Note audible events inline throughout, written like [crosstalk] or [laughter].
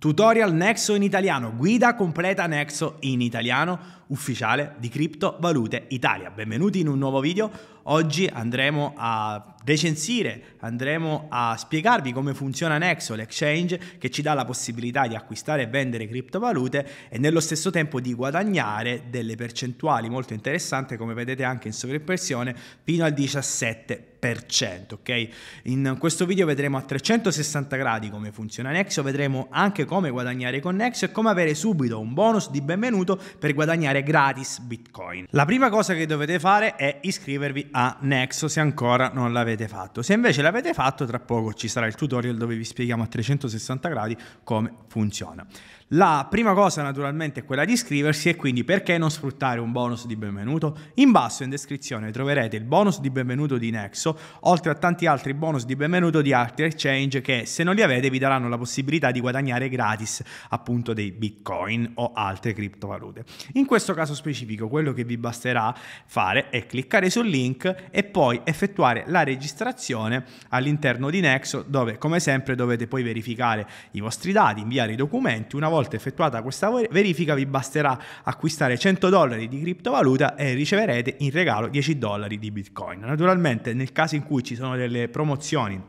Tutorial Nexo in italiano, guida completa Nexo in italiano ufficiale di Criptovalute Italia. Benvenuti in un nuovo video. Oggi andremo a recensire, andremo a spiegarvi come funziona Nexo, l'exchange che ci dà la possibilità di acquistare e vendere criptovalute e nello stesso tempo di guadagnare delle percentuali molto interessanti, come vedete anche in sovrappressione, fino al 17%. Ok, In questo video vedremo a 360 gradi come funziona Nexo, vedremo anche come guadagnare con Nexo e come avere subito un bonus di benvenuto per guadagnare gratis Bitcoin. La prima cosa che dovete fare è iscrivervi a a Nexo se ancora non l'avete fatto. Se invece l'avete fatto, tra poco ci sarà il tutorial dove vi spieghiamo a 360 gradi come funziona. La prima cosa naturalmente è quella di iscriversi e quindi perché non sfruttare un bonus di benvenuto? In basso in descrizione troverete il bonus di benvenuto di Nexo, oltre a tanti altri bonus di benvenuto di altri exchange che se non li avete vi daranno la possibilità di guadagnare gratis appunto dei bitcoin o altre criptovalute. In questo caso specifico quello che vi basterà fare è cliccare sul link e poi effettuare la registrazione all'interno di Nexo dove come sempre dovete poi verificare i vostri dati, inviare i documenti una volta volta effettuata questa verifica vi basterà acquistare 100 dollari di criptovaluta e riceverete in regalo 10 dollari di bitcoin. Naturalmente nel caso in cui ci sono delle promozioni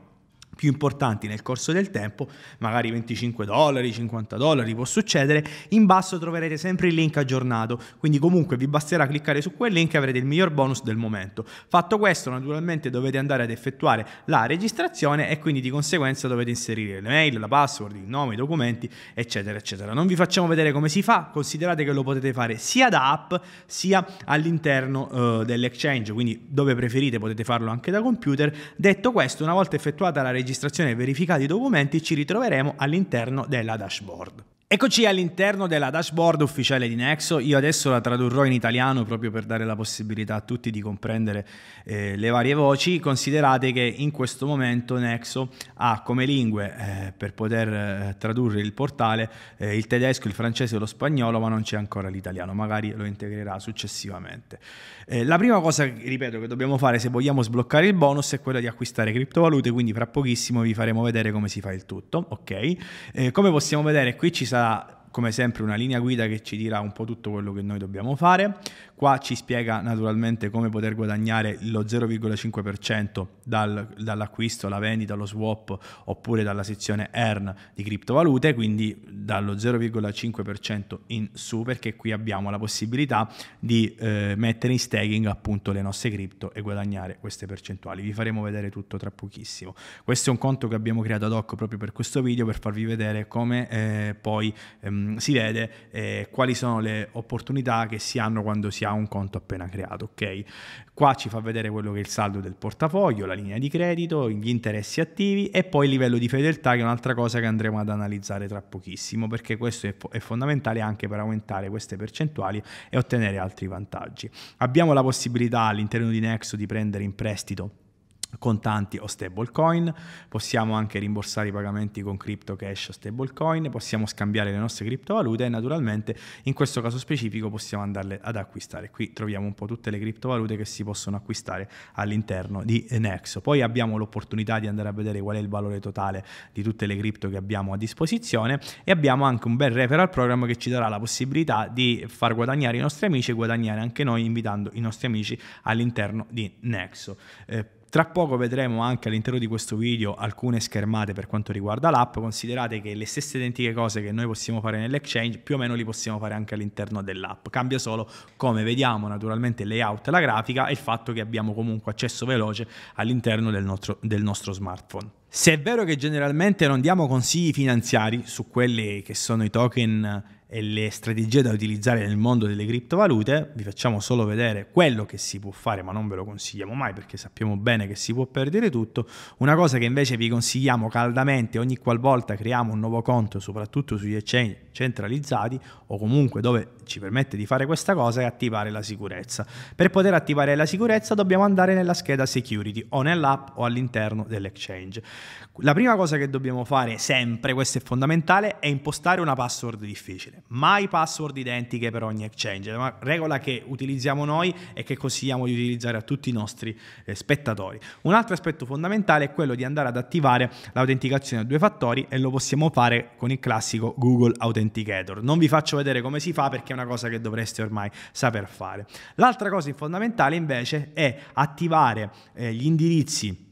più importanti nel corso del tempo, magari 25 dollari, 50 dollari, può succedere, in basso troverete sempre il link aggiornato, quindi comunque vi basterà cliccare su quel link e avrete il miglior bonus del momento. Fatto questo, naturalmente dovete andare ad effettuare la registrazione e quindi di conseguenza dovete inserire l'email, la password, il nome, i documenti, eccetera, eccetera. Non vi facciamo vedere come si fa, considerate che lo potete fare sia da app sia all'interno uh, dell'exchange, quindi dove preferite potete farlo anche da computer. Detto questo, una volta effettuata la registrazione, registrazione verificati i documenti ci ritroveremo all'interno della dashboard. Eccoci all'interno della dashboard ufficiale di Nexo, io adesso la tradurrò in italiano proprio per dare la possibilità a tutti di comprendere eh, le varie voci, considerate che in questo momento Nexo ha come lingue eh, per poter eh, tradurre il portale eh, il tedesco, il francese e lo spagnolo, ma non c'è ancora l'italiano, magari lo integrerà successivamente. Eh, la prima cosa, ripeto, che dobbiamo fare se vogliamo sbloccare il bonus è quella di acquistare criptovalute, quindi fra pochissimo vi faremo vedere come si fa il tutto, ok? Eh, come possiamo vedere qui ci sarà questa come sempre una linea guida che ci dirà un po' tutto quello che noi dobbiamo fare, Qua ci spiega naturalmente come poter guadagnare lo 0,5% dal, dall'acquisto, la vendita, lo swap oppure dalla sezione earn di criptovalute, quindi dallo 0,5% in su perché qui abbiamo la possibilità di eh, mettere in staking appunto le nostre cripto e guadagnare queste percentuali. Vi faremo vedere tutto tra pochissimo. Questo è un conto che abbiamo creato ad hoc proprio per questo video per farvi vedere come eh, poi ehm, si vede eh, quali sono le opportunità che si hanno quando si ha ha un conto appena creato, ok? Qua ci fa vedere quello che è il saldo del portafoglio, la linea di credito, gli interessi attivi e poi il livello di fedeltà che è un'altra cosa che andremo ad analizzare tra pochissimo perché questo è, è fondamentale anche per aumentare queste percentuali e ottenere altri vantaggi. Abbiamo la possibilità all'interno di Nexo di prendere in prestito contanti o stablecoin, possiamo anche rimborsare i pagamenti con crypto cash o stablecoin, possiamo scambiare le nostre criptovalute e naturalmente in questo caso specifico possiamo andarle ad acquistare. Qui troviamo un po' tutte le criptovalute che si possono acquistare all'interno di Nexo. Poi abbiamo l'opportunità di andare a vedere qual è il valore totale di tutte le cripto che abbiamo a disposizione e abbiamo anche un bel referral program che ci darà la possibilità di far guadagnare i nostri amici e guadagnare anche noi invitando i nostri amici all'interno di Nexo. Eh, tra poco vedremo anche all'interno di questo video alcune schermate per quanto riguarda l'app, considerate che le stesse identiche cose che noi possiamo fare nell'exchange più o meno li possiamo fare anche all'interno dell'app, cambia solo come vediamo naturalmente il layout, la grafica e il fatto che abbiamo comunque accesso veloce all'interno del nostro, del nostro smartphone. Se è vero che generalmente non diamo consigli finanziari su quelli che sono i token e le strategie da utilizzare nel mondo delle criptovalute, vi facciamo solo vedere quello che si può fare, ma non ve lo consigliamo mai perché sappiamo bene che si può perdere tutto. Una cosa che invece vi consigliamo caldamente ogni qualvolta creiamo un nuovo conto, soprattutto sugli exchange centralizzati, o comunque dove ci permette di fare questa cosa è attivare la sicurezza. Per poter attivare la sicurezza dobbiamo andare nella scheda security o nell'app o all'interno dell'exchange. La prima cosa che dobbiamo fare sempre, questo è fondamentale, è impostare una password difficile. Mai password identiche per ogni exchange. È una regola che utilizziamo noi e che consigliamo di utilizzare a tutti i nostri eh, spettatori. Un altro aspetto fondamentale è quello di andare ad attivare l'autenticazione a due fattori e lo possiamo fare con il classico Google Authenticator. Non vi faccio vedere come si fa perché è una cosa che dovreste ormai saper fare. L'altra cosa fondamentale invece è attivare eh, gli indirizzi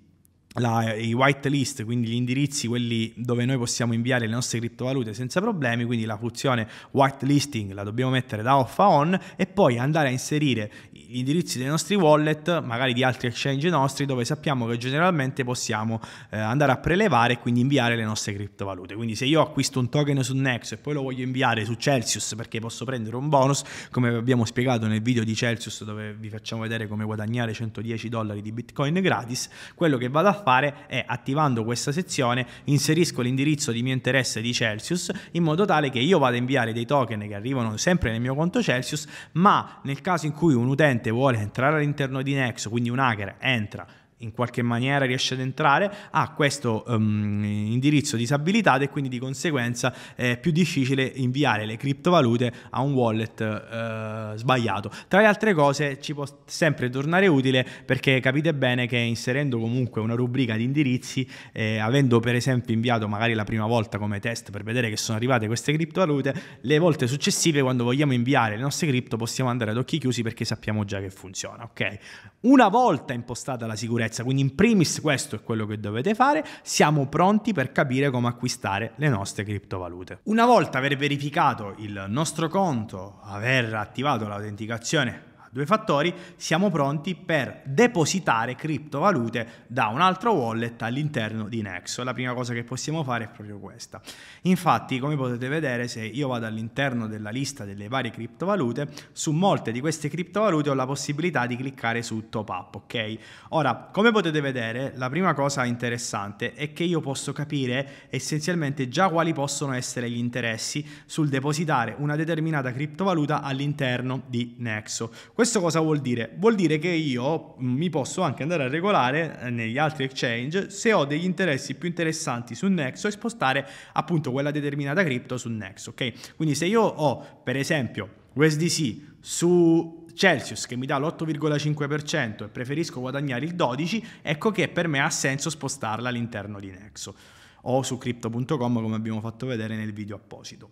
la, i whitelist, quindi gli indirizzi, quelli dove noi possiamo inviare le nostre criptovalute senza problemi, quindi la funzione whitelisting la dobbiamo mettere da off a on e poi andare a inserire gli indirizzi dei nostri wallet, magari di altri exchange nostri, dove sappiamo che generalmente possiamo eh, andare a prelevare e quindi inviare le nostre criptovalute. Quindi se io acquisto un token su Nexo e poi lo voglio inviare su Celsius perché posso prendere un bonus, come abbiamo spiegato nel video di Celsius dove vi facciamo vedere come guadagnare 110 dollari di Bitcoin gratis, quello che vado a fare è attivando questa sezione inserisco l'indirizzo di mio interesse di Celsius in modo tale che io vada a inviare dei token che arrivano sempre nel mio conto Celsius ma nel caso in cui un utente vuole entrare all'interno di Nexo quindi un hacker entra in qualche maniera riesce ad entrare, ha questo um, indirizzo disabilitato e quindi di conseguenza è più difficile inviare le criptovalute a un wallet uh, sbagliato. Tra le altre cose ci può sempre tornare utile perché capite bene che inserendo comunque una rubrica di indirizzi, eh, avendo per esempio inviato magari la prima volta come test per vedere che sono arrivate queste criptovalute, le volte successive quando vogliamo inviare le nostre cripto possiamo andare ad occhi chiusi perché sappiamo già che funziona, ok? Una volta impostata la sicurezza sicurezza. Quindi in primis questo è quello che dovete fare, siamo pronti per capire come acquistare le nostre criptovalute. Una volta aver verificato il nostro conto, aver attivato l'autenticazione due fattori, siamo pronti per depositare criptovalute da un altro wallet all'interno di Nexo. La prima cosa che possiamo fare è proprio questa. Infatti, come potete vedere, se io vado all'interno della lista delle varie criptovalute, su molte di queste criptovalute ho la possibilità di cliccare su top up, ok? Ora, come potete vedere, la prima cosa interessante è che io posso capire essenzialmente già quali possono essere gli interessi sul depositare una determinata criptovaluta all'interno di Nexo. Questo cosa vuol dire? Vuol dire che io mm, mi posso anche andare a regolare eh, negli altri exchange se ho degli interessi più interessanti su Nexo e spostare appunto quella determinata cripto su Nexo, ok? Quindi se io ho per esempio USDC su Celsius che mi dà l'8,5% e preferisco guadagnare il 12%, ecco che per me ha senso spostarla all'interno di Nexo o su crypto.com come abbiamo fatto vedere nel video apposito.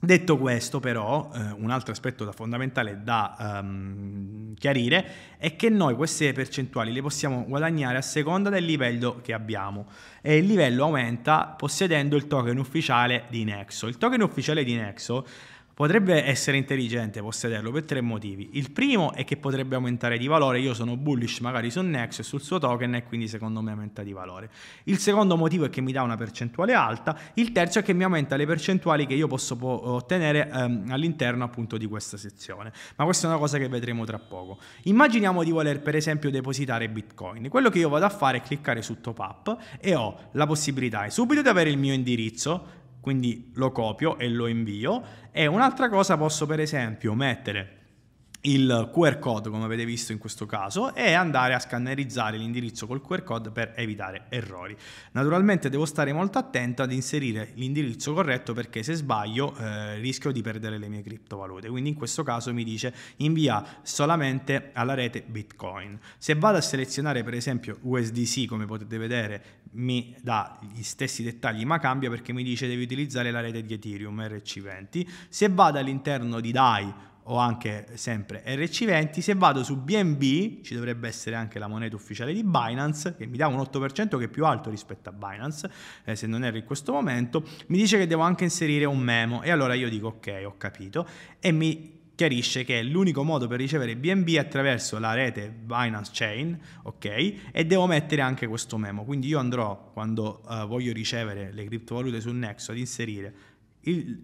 Detto questo, però, eh, un altro aspetto fondamentale da um, chiarire è che noi queste percentuali le possiamo guadagnare a seconda del livello che abbiamo e il livello aumenta possedendo il token ufficiale di Nexo. Il token ufficiale di Nexo Potrebbe essere intelligente possederlo per tre motivi. Il primo è che potrebbe aumentare di valore, io sono bullish magari su Nexo e sul suo token e quindi secondo me aumenta di valore. Il secondo motivo è che mi dà una percentuale alta, il terzo è che mi aumenta le percentuali che io posso po- ottenere ehm, all'interno appunto di questa sezione. Ma questa è una cosa che vedremo tra poco. Immaginiamo di voler per esempio depositare Bitcoin. Quello che io vado a fare è cliccare su top up e ho la possibilità subito di avere il mio indirizzo quindi lo copio e lo invio e un'altra cosa posso per esempio mettere il QR code come avete visto in questo caso e andare a scannerizzare l'indirizzo col QR code per evitare errori. Naturalmente devo stare molto attento ad inserire l'indirizzo corretto perché se sbaglio eh, rischio di perdere le mie criptovalute, quindi in questo caso mi dice invia solamente alla rete Bitcoin. Se vado a selezionare per esempio USDC come potete vedere mi dà gli stessi dettagli ma cambia perché mi dice devi utilizzare la rete di Ethereum RC20. Se vado all'interno di DAI o anche sempre RC20, se vado su BNB, ci dovrebbe essere anche la moneta ufficiale di Binance, che mi dà un 8% che è più alto rispetto a Binance, eh, se non erro in questo momento, mi dice che devo anche inserire un memo e allora io dico ok, ho capito e mi chiarisce che l'unico modo per ricevere BNB è attraverso la rete Binance Chain, ok? E devo mettere anche questo memo, quindi io andrò quando uh, voglio ricevere le criptovalute su Nexo ad inserire eh,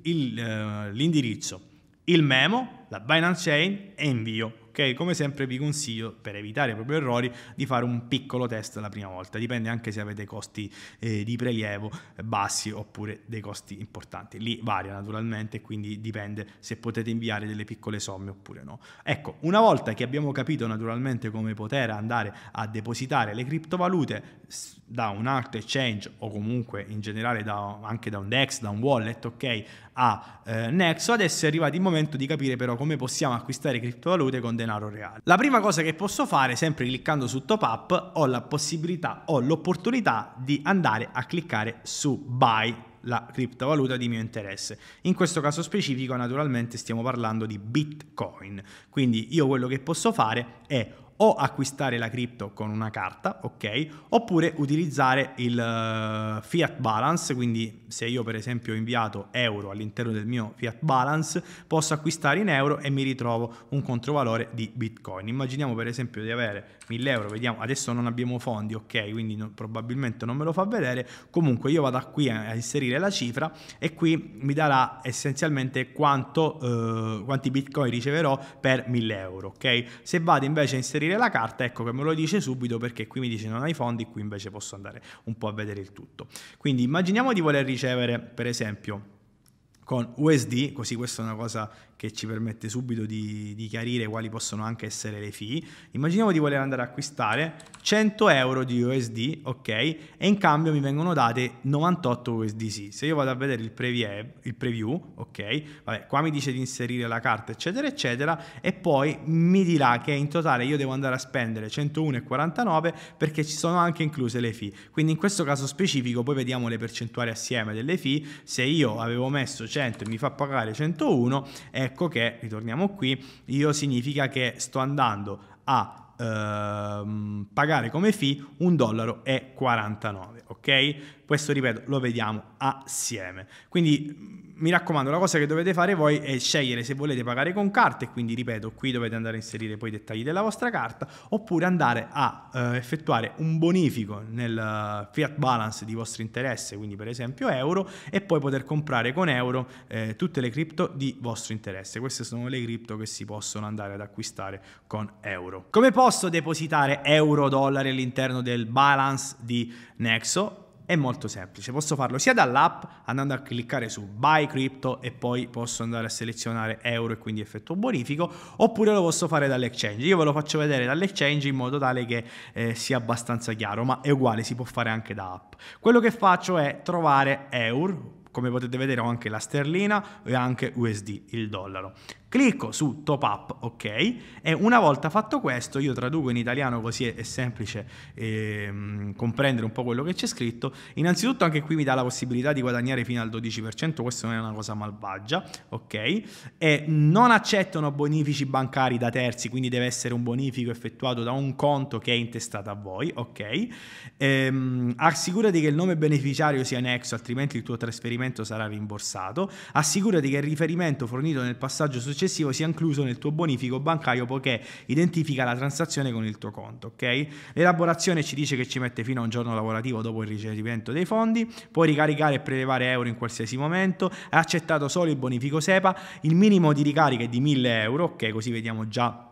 l'indirizzo il memo, la Binance Chain e invio. Okay? Come sempre vi consiglio, per evitare proprio errori, di fare un piccolo test la prima volta. Dipende anche se avete costi eh, di prelievo eh, bassi oppure dei costi importanti. Lì varia naturalmente, quindi dipende se potete inviare delle piccole somme oppure no. Ecco, una volta che abbiamo capito naturalmente come poter andare a depositare le criptovalute da un altro exchange o comunque in generale da, anche da un DEX, da un wallet, ok, a eh, Nexo, adesso è arrivato il momento di capire però come possiamo acquistare criptovalute con denaro reale. La prima cosa che posso fare, sempre cliccando su Top Up, ho la possibilità, ho l'opportunità di andare a cliccare su Buy la criptovaluta di mio interesse. In questo caso specifico naturalmente stiamo parlando di Bitcoin, quindi io quello che posso fare è o acquistare la cripto con una carta, ok? Oppure utilizzare il eh, fiat balance, quindi se io per esempio ho inviato euro all'interno del mio fiat balance, posso acquistare in euro e mi ritrovo un controvalore di bitcoin. Immaginiamo per esempio di avere 1000 euro, vediamo, adesso non abbiamo fondi, ok, quindi non, probabilmente non me lo fa vedere, comunque io vado qui a, a inserire la cifra e qui mi darà essenzialmente quanto, eh, quanti bitcoin riceverò per 1000 euro, ok? Se vado invece a inserire la carta, ecco che me lo dice subito perché qui mi dice non hai fondi, qui invece posso andare un po' a vedere il tutto. Quindi immaginiamo di voler ricevere ricevere per esempio con USD, così questa è una cosa che ci permette subito di, di chiarire quali possono anche essere le fee. Immaginiamo di voler andare a acquistare 100 euro di USD, ok? E in cambio mi vengono date 98 USDC. Se io vado a vedere il preview, il preview ok? Vabbè, qua mi dice di inserire la carta, eccetera, eccetera, e poi mi dirà che in totale io devo andare a spendere 101,49 perché ci sono anche incluse le fee. Quindi in questo caso specifico poi vediamo le percentuali assieme delle fee. Se io avevo messo 100 e mi fa pagare 101, eh, ecco che, ritorniamo qui, io significa che sto andando a Ehm, pagare come fee 1 dollaro e 49 ok questo ripeto lo vediamo assieme quindi mi raccomando, la cosa che dovete fare voi è scegliere se volete pagare con carte, quindi ripeto, qui dovete andare a inserire poi i dettagli della vostra carta, oppure andare a eh, effettuare un bonifico nel eh, fiat balance di vostro interesse, quindi per esempio euro, e poi poter comprare con euro eh, tutte le cripto di vostro interesse. Queste sono le cripto che si possono andare ad acquistare con euro. Come posso depositare euro-dollari all'interno del balance di Nexo? È molto semplice, posso farlo sia dall'app andando a cliccare su Buy Crypto e poi posso andare a selezionare euro e quindi effetto bonifico, oppure lo posso fare dall'exchange. Io ve lo faccio vedere dall'exchange in modo tale che eh, sia abbastanza chiaro, ma è uguale, si può fare anche da app. Quello che faccio è trovare euro, come potete vedere ho anche la sterlina e anche USD, il dollaro. Clicco su top up, ok, e una volta fatto questo, io traduco in italiano così è, semplice eh, comprendere un po' quello che c'è scritto. Innanzitutto anche qui mi dà la possibilità di guadagnare fino al 12%, questo non è una cosa malvagia, ok? E non accettano bonifici bancari da terzi, quindi deve essere un bonifico effettuato da un conto che è intestato a voi, ok? Ehm, assicurati che il nome beneficiario sia annesso, altrimenti il tuo trasferimento sarà rimborsato. Assicurati che il riferimento fornito nel passaggio successivo successivo sia incluso nel tuo bonifico bancario poiché identifica la transazione con il tuo conto. Okay? L'elaborazione ci dice che ci mette fino a un giorno lavorativo dopo il ricevimento dei fondi, puoi ricaricare e prelevare euro in qualsiasi momento, è accettato solo il bonifico SEPA, il minimo di ricarica è di 1000 euro, ok così vediamo già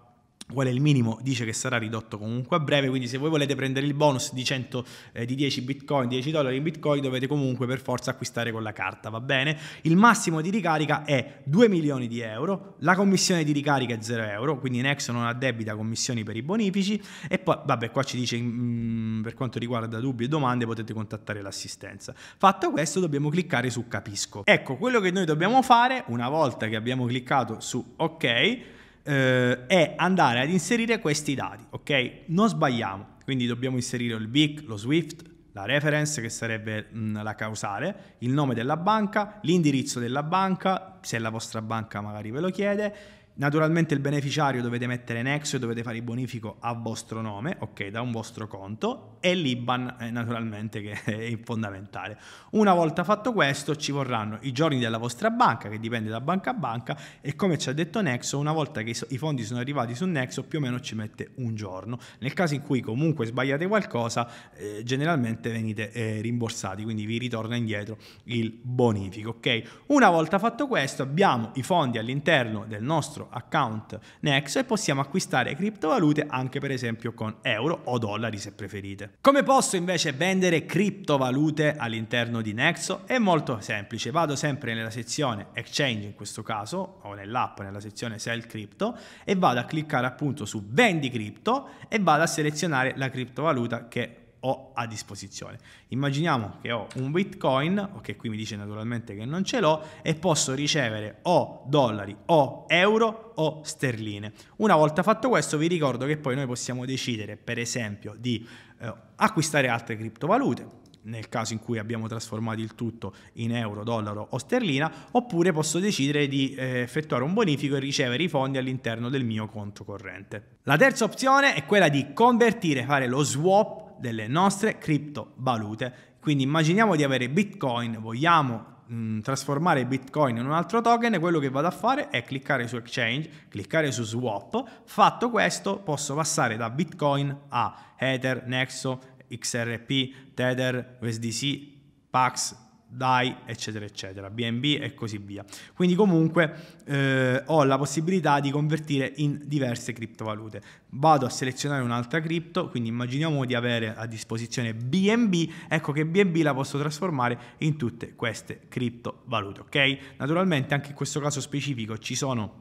qual è il minimo, dice che sarà ridotto comunque a breve, quindi se voi volete prendere il bonus di, 100, eh, di 10 bitcoin, 10 dollari in bitcoin, dovete comunque per forza acquistare con la carta, va bene? Il massimo di ricarica è 2 milioni di euro, la commissione di ricarica è 0 euro, quindi Nexo non addebita commissioni per i bonifici e poi, vabbè, qua ci dice mh, mm, per quanto riguarda dubbi e domande potete contattare l'assistenza. Fatto questo dobbiamo cliccare su capisco. Ecco, quello che noi dobbiamo fare, una volta che abbiamo cliccato su ok, eh, è andare ad inserire questi dati, ok? Non sbagliamo, quindi dobbiamo inserire il BIC, lo SWIFT, la reference che sarebbe mh, mm, la causale, il nome della banca, l'indirizzo della banca, se la vostra banca magari ve lo chiede, Naturalmente il beneficiario dovete mettere Nexo e dovete fare il bonifico a vostro nome, ok, da un vostro conto e l'IBAN eh, naturalmente che [laughs] è fondamentale. Una volta fatto questo ci vorranno i giorni della vostra banca che dipende da banca a banca e come ci ha detto Nexo una volta che i fondi sono arrivati su Nexo più o meno ci mette un giorno. Nel caso in cui comunque sbagliate qualcosa eh, generalmente venite eh, rimborsati, quindi vi ritorna indietro il bonifico, ok? Una volta fatto questo abbiamo i fondi all'interno del nostro nostro account Nexo e possiamo acquistare criptovalute anche per esempio con euro o dollari se preferite. Come posso invece vendere criptovalute all'interno di Nexo? È molto semplice, vado sempre nella sezione Exchange in questo caso o nell'app nella sezione Sell Crypto e vado a cliccare appunto su Vendi Crypto e vado a selezionare la criptovaluta che ho a disposizione. Immaginiamo che ho un bitcoin, che qui mi dice naturalmente che non ce l'ho, e posso ricevere o dollari o euro o sterline. Una volta fatto questo vi ricordo che poi noi possiamo decidere per esempio di eh, acquistare altre criptovalute, nel caso in cui abbiamo trasformato il tutto in euro, dollaro o sterlina, oppure posso decidere di eh, effettuare un bonifico e ricevere i fondi all'interno del mio conto corrente. La terza opzione è quella di convertire, fare lo swap delle nostre criptovalute. Quindi immaginiamo di avere Bitcoin, vogliamo mm, trasformare Bitcoin in un altro token, quello che vado a fare è cliccare su Exchange, cliccare su Swap. Fatto questo, posso passare da Bitcoin a Ether, Nexo, XRP, Tether, USDC, Pax, DAI, eccetera, eccetera, BNB e così via. Quindi comunque eh, ho la possibilità di convertire in diverse criptovalute. Vado a selezionare un'altra cripto, quindi immaginiamo di avere a disposizione BNB, ecco che BNB la posso trasformare in tutte queste criptovalute, ok? Naturalmente anche in questo caso specifico ci sono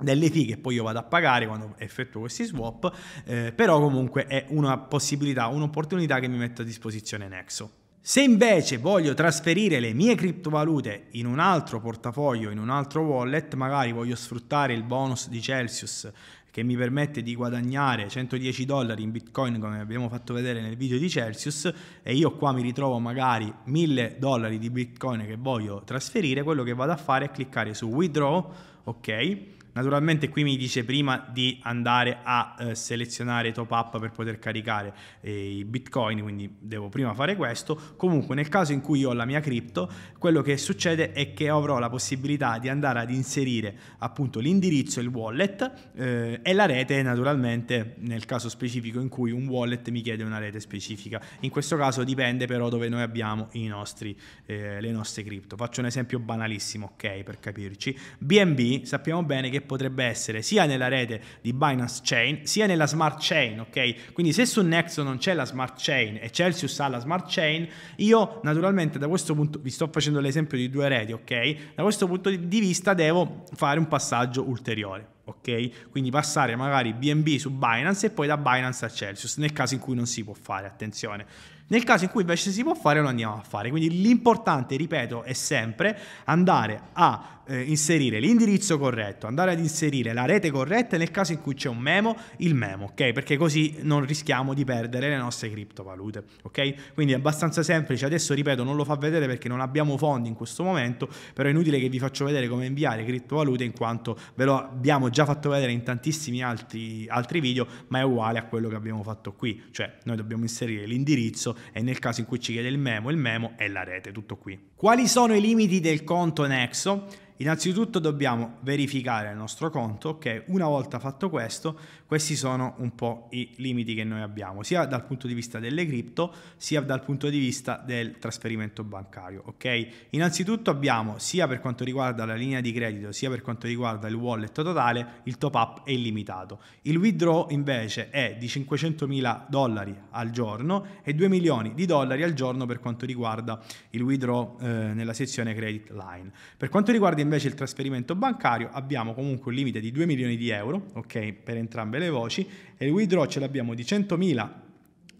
delle fee che poi io vado a pagare quando effettuo questi swap, eh, però comunque è una possibilità, un'opportunità che mi metto a disposizione Nexo. Se invece voglio trasferire le mie criptovalute in un altro portafoglio, in un altro wallet, magari voglio sfruttare il bonus di Celsius che mi permette di guadagnare 110 dollari in bitcoin come abbiamo fatto vedere nel video di Celsius e io qua mi ritrovo magari 1000 dollari di bitcoin che voglio trasferire, quello che vado a fare è cliccare su withdraw, ok? Naturalmente qui mi dice prima di andare a eh, selezionare top up per poter caricare eh, i bitcoin, quindi devo prima fare questo. Comunque nel caso in cui io ho la mia cripto, quello che succede è che avrò la possibilità di andare ad inserire appunto l'indirizzo, il wallet eh, e la rete naturalmente nel caso specifico in cui un wallet mi chiede una rete specifica. In questo caso dipende però dove noi abbiamo nostri, eh, le nostre cripto. Faccio un esempio banalissimo, ok, per capirci. BNB sappiamo bene che che potrebbe essere sia nella rete di Binance Chain sia nella smart chain, ok? Quindi se su Nexo non c'è la smart chain e Celsius ha la smart chain, io naturalmente da questo punto vi sto facendo l'esempio di due reti, ok? Da questo punto di vista devo fare un passaggio ulteriore. Ok? Quindi passare magari BNB su Binance e poi da Binance a Celsius, nel caso in cui non si può fare, attenzione. Nel caso in cui invece si può fare, lo andiamo a fare. Quindi l'importante, ripeto, è sempre andare a eh, inserire l'indirizzo corretto, andare ad inserire la rete corretta e nel caso in cui c'è un memo, il memo, ok? Perché così non rischiamo di perdere le nostre criptovalute, ok? Quindi è abbastanza semplice. Adesso, ripeto, non lo fa vedere perché non abbiamo fondi in questo momento, però è inutile che vi faccio vedere come inviare criptovalute in quanto ve lo abbiamo già fatto vedere in tantissimi altri, altri video, ma è uguale a quello che abbiamo fatto qui. Cioè, noi dobbiamo inserire l'indirizzo e nel caso in cui ci chiede il memo, il memo è la rete, tutto qui. Quali sono i limiti del conto Nexo? Innanzitutto dobbiamo verificare il nostro conto che una volta fatto questo, questi sono un po' i limiti che noi abbiamo, sia dal punto di vista delle cripto, sia dal punto di vista del trasferimento bancario, ok? Innanzitutto abbiamo sia per quanto riguarda la linea di credito, sia per quanto riguarda il wallet totale, il top up è illimitato. Il withdraw invece è di 500 mila dollari al giorno e 2 milioni di dollari al giorno per quanto riguarda il withdraw eh, nella sezione credit line. Per quanto riguarda invece il trasferimento bancario abbiamo comunque un limite di 2 milioni di euro, ok, per entrambe le voci, e il withdraw ce l'abbiamo di 100.000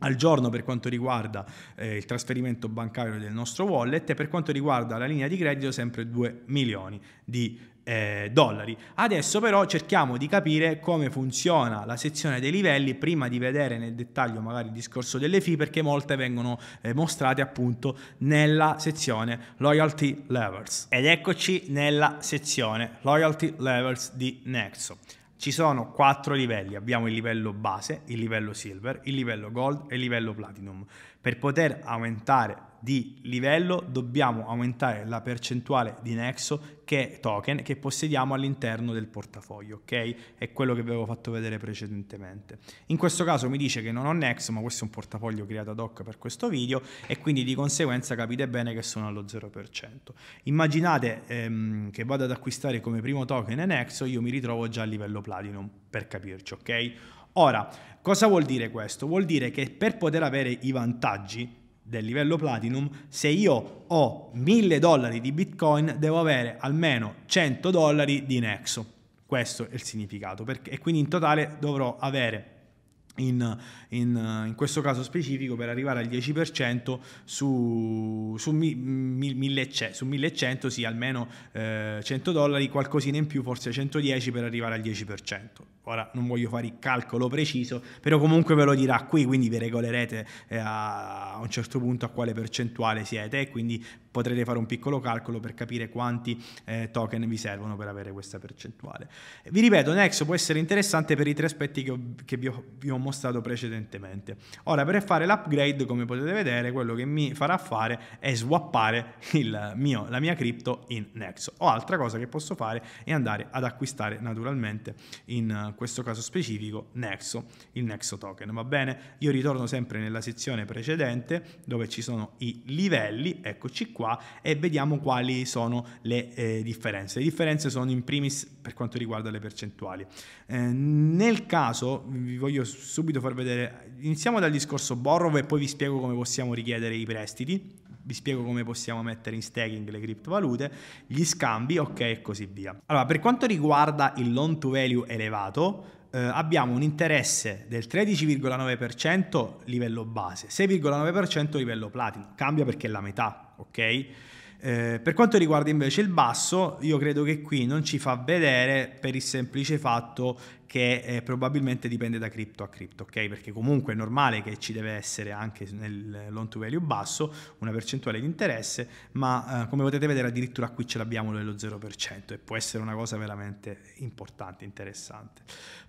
al giorno per quanto riguarda eh, il trasferimento bancario del nostro wallet e per quanto riguarda la linea di credito sempre 2 milioni di eh, dollari. Adesso però cerchiamo di capire come funziona la sezione dei livelli prima di vedere nel dettaglio magari il discorso delle fee perché molte vengono eh, mostrate appunto nella sezione Loyalty Levels. Ed eccoci nella sezione Loyalty Levels di Nexo. Ci sono quattro livelli, abbiamo il livello base, il livello silver, il livello gold e il livello platinum. Per poter aumentare di livello dobbiamo aumentare la percentuale di nexo che token che possediamo all'interno del portafoglio, ok? È quello che vi avevo fatto vedere precedentemente. In questo caso mi dice che non ho nexo, ma questo è un portafoglio creato ad hoc per questo video e quindi di conseguenza capite bene che sono allo 0%. Immaginate ehm, che vado ad acquistare come primo token nexo, io mi ritrovo già a livello platinum, per capirci, ok? Ora, cosa vuol dire questo? Vuol dire che per poter avere i vantaggi del livello platinum, se io ho 1000 dollari di bitcoin devo avere almeno 100 dollari di nexo. Questo è il significato, perché, e quindi in totale dovrò avere in, in, in, questo caso specifico per arrivare al 10% su, su, mi, mi, mille, su 1100 sì almeno eh, 100 dollari qualcosina in più forse 110 per arrivare al 10% Ora non voglio fare il calcolo preciso, però comunque ve lo dirà qui, quindi vi regolerete eh, a un certo punto a quale percentuale siete e quindi potrete fare un piccolo calcolo per capire quanti eh, token vi servono per avere questa percentuale. Eh, vi ripeto, Nexo può essere interessante per i tre aspetti che, ho, che vi, ho, vi, ho, mostrato precedentemente. Ora, per fare l'upgrade, come potete vedere, quello che mi farà fare è swappare mio, la mia cripto in Nexo. O altra cosa che posso fare è andare ad acquistare naturalmente, in questo caso specifico, Nexo, il Nexo token, va bene? Io ritorno sempre nella sezione precedente dove ci sono i livelli, eccoci qua, qua e vediamo quali sono le eh, differenze. Le differenze sono in primis per quanto riguarda le percentuali. Eh, nel caso, vi voglio subito far vedere, iniziamo dal discorso Borrow e poi vi spiego come possiamo richiedere i prestiti vi spiego come possiamo mettere in staking le criptovalute, gli scambi, ok e così via. Allora, per quanto riguarda il loan to value elevato, eh, abbiamo un interesse del 13,9% livello base, 6,9% livello platino, cambia perché è la metà, ok? Eh, per quanto riguarda invece il basso, io credo che qui non ci fa vedere per il semplice fatto che eh, probabilmente dipende da cripto a cripto, ok? Perché comunque è normale che ci deve essere anche nel loan to value basso una percentuale di interesse, ma eh, come potete vedere addirittura qui ce l'abbiamo nello 0% e può essere una cosa veramente importante, interessante.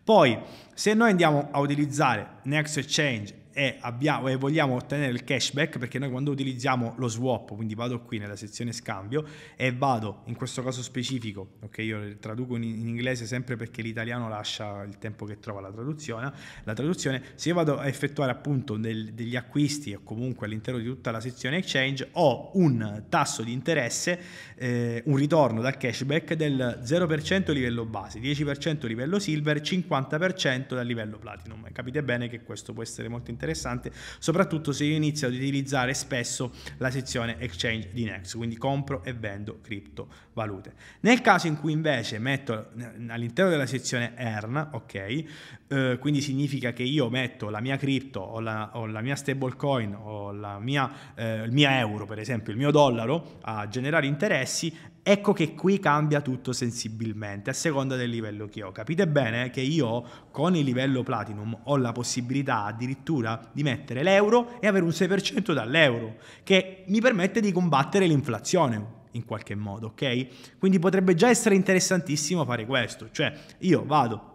Poi, se noi andiamo a utilizzare Next Exchange e, abbiamo, e, vogliamo ottenere il cashback perché noi quando utilizziamo lo swap, quindi vado qui nella sezione scambio e vado in questo caso specifico, ok io traduco in, in inglese sempre perché l'italiano lascia il tempo che trova la traduzione, la traduzione se io vado a effettuare appunto del, degli acquisti o comunque all'interno di tutta la sezione exchange ho un tasso di interesse eh, un ritorno dal cashback del 0% livello base, 10% livello silver, 50% dal livello platinum. Capite bene che questo può essere molto interessante, soprattutto se io inizio ad utilizzare spesso la sezione exchange di Next, quindi compro e vendo criptovalute. Nel caso in cui invece metto all'interno della sezione earn, ok, eh, quindi significa che io metto la mia cripto o la, o la mia stablecoin o la mia, eh, il mio euro, per esempio, il mio dollaro a generare interesse interessi, ecco che qui cambia tutto sensibilmente a seconda del livello che ho. Capite bene che io con il livello Platinum ho la possibilità addirittura di mettere l'euro e avere un 6% dall'euro, che mi permette di combattere l'inflazione, in qualche modo, ok? Quindi potrebbe già essere interessantissimo fare questo, cioè io vado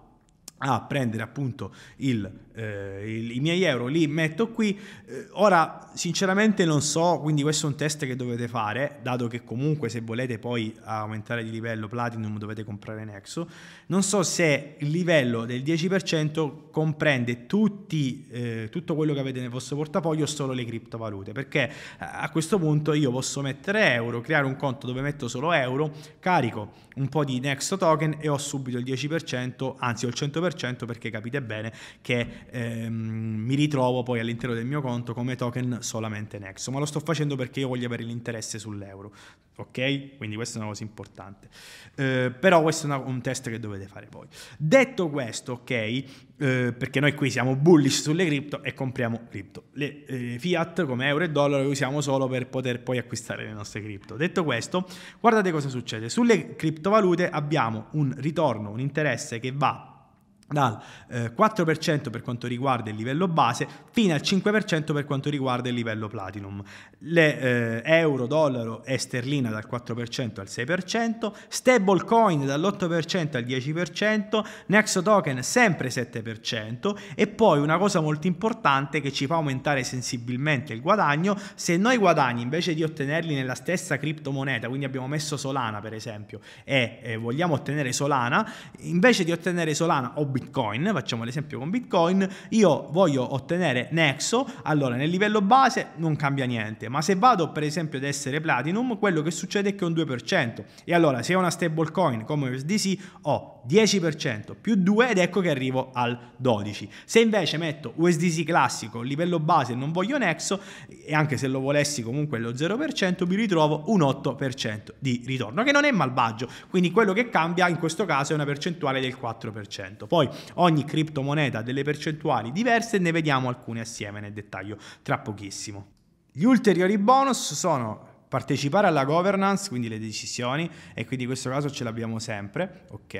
a prendere appunto il eh, i miei euro li metto qui. Eh, ora, sinceramente non so, quindi questo è un test che dovete fare, dato che comunque se volete poi aumentare di livello Platinum dovete comprare Nexo. Non so se il livello del 10% comprende tutti, eh, tutto quello che avete nel vostro portafoglio o solo le criptovalute, perché a questo punto io posso mettere euro, creare un conto dove metto solo euro, carico un po' di Nexo token e ho subito il 10%, anzi ho il 100% perché capite bene che ehm, mi ritrovo poi all'interno del mio conto come token solamente Nexo, ma lo sto facendo perché io voglio avere l'interesse sull'euro, ok? Quindi questa è una cosa importante. Eh, però questo è una, un test che dovete fare voi. Detto questo, ok, eh, perché noi qui siamo bullish sulle cripto e compriamo cripto. Le eh, fiat come euro e dollaro le usiamo solo per poter poi acquistare le nostre cripto. Detto questo, guardate cosa succede. Sulle criptovalute abbiamo un ritorno, un interesse che va dal eh, 4% per quanto riguarda il livello base fino al 5% per quanto riguarda il livello platinum. Le eh, euro, dollaro e sterlina dal 4% al 6%, stablecoin dall'8% al 10%, Nexo token sempre 7% e poi una cosa molto importante che ci fa aumentare sensibilmente il guadagno, se noi guadagni invece di ottenerli nella stessa criptomoneta, quindi abbiamo messo Solana per esempio e eh, vogliamo ottenere Solana, invece di ottenere Solana o Bitcoin, facciamo l'esempio con Bitcoin, io voglio ottenere Nexo, allora nel livello base non cambia niente, ma se vado per esempio ad essere Platinum, quello che succede è che ho un 2%, e allora se ho una stablecoin come USDC ho 10% più 2 ed ecco che arrivo al 12. Se invece metto USDC classico, livello base non voglio Nexo e anche se lo volessi comunque lo 0% mi ritrovo un 8% di ritorno che non è malvagio, quindi quello che cambia in questo caso è una percentuale del 4%. Poi poi ogni criptomoneta ha delle percentuali diverse e ne vediamo alcune assieme nel dettaglio tra pochissimo. Gli ulteriori bonus sono partecipare alla governance, quindi le decisioni, e quindi in questo caso ce l'abbiamo sempre, ok?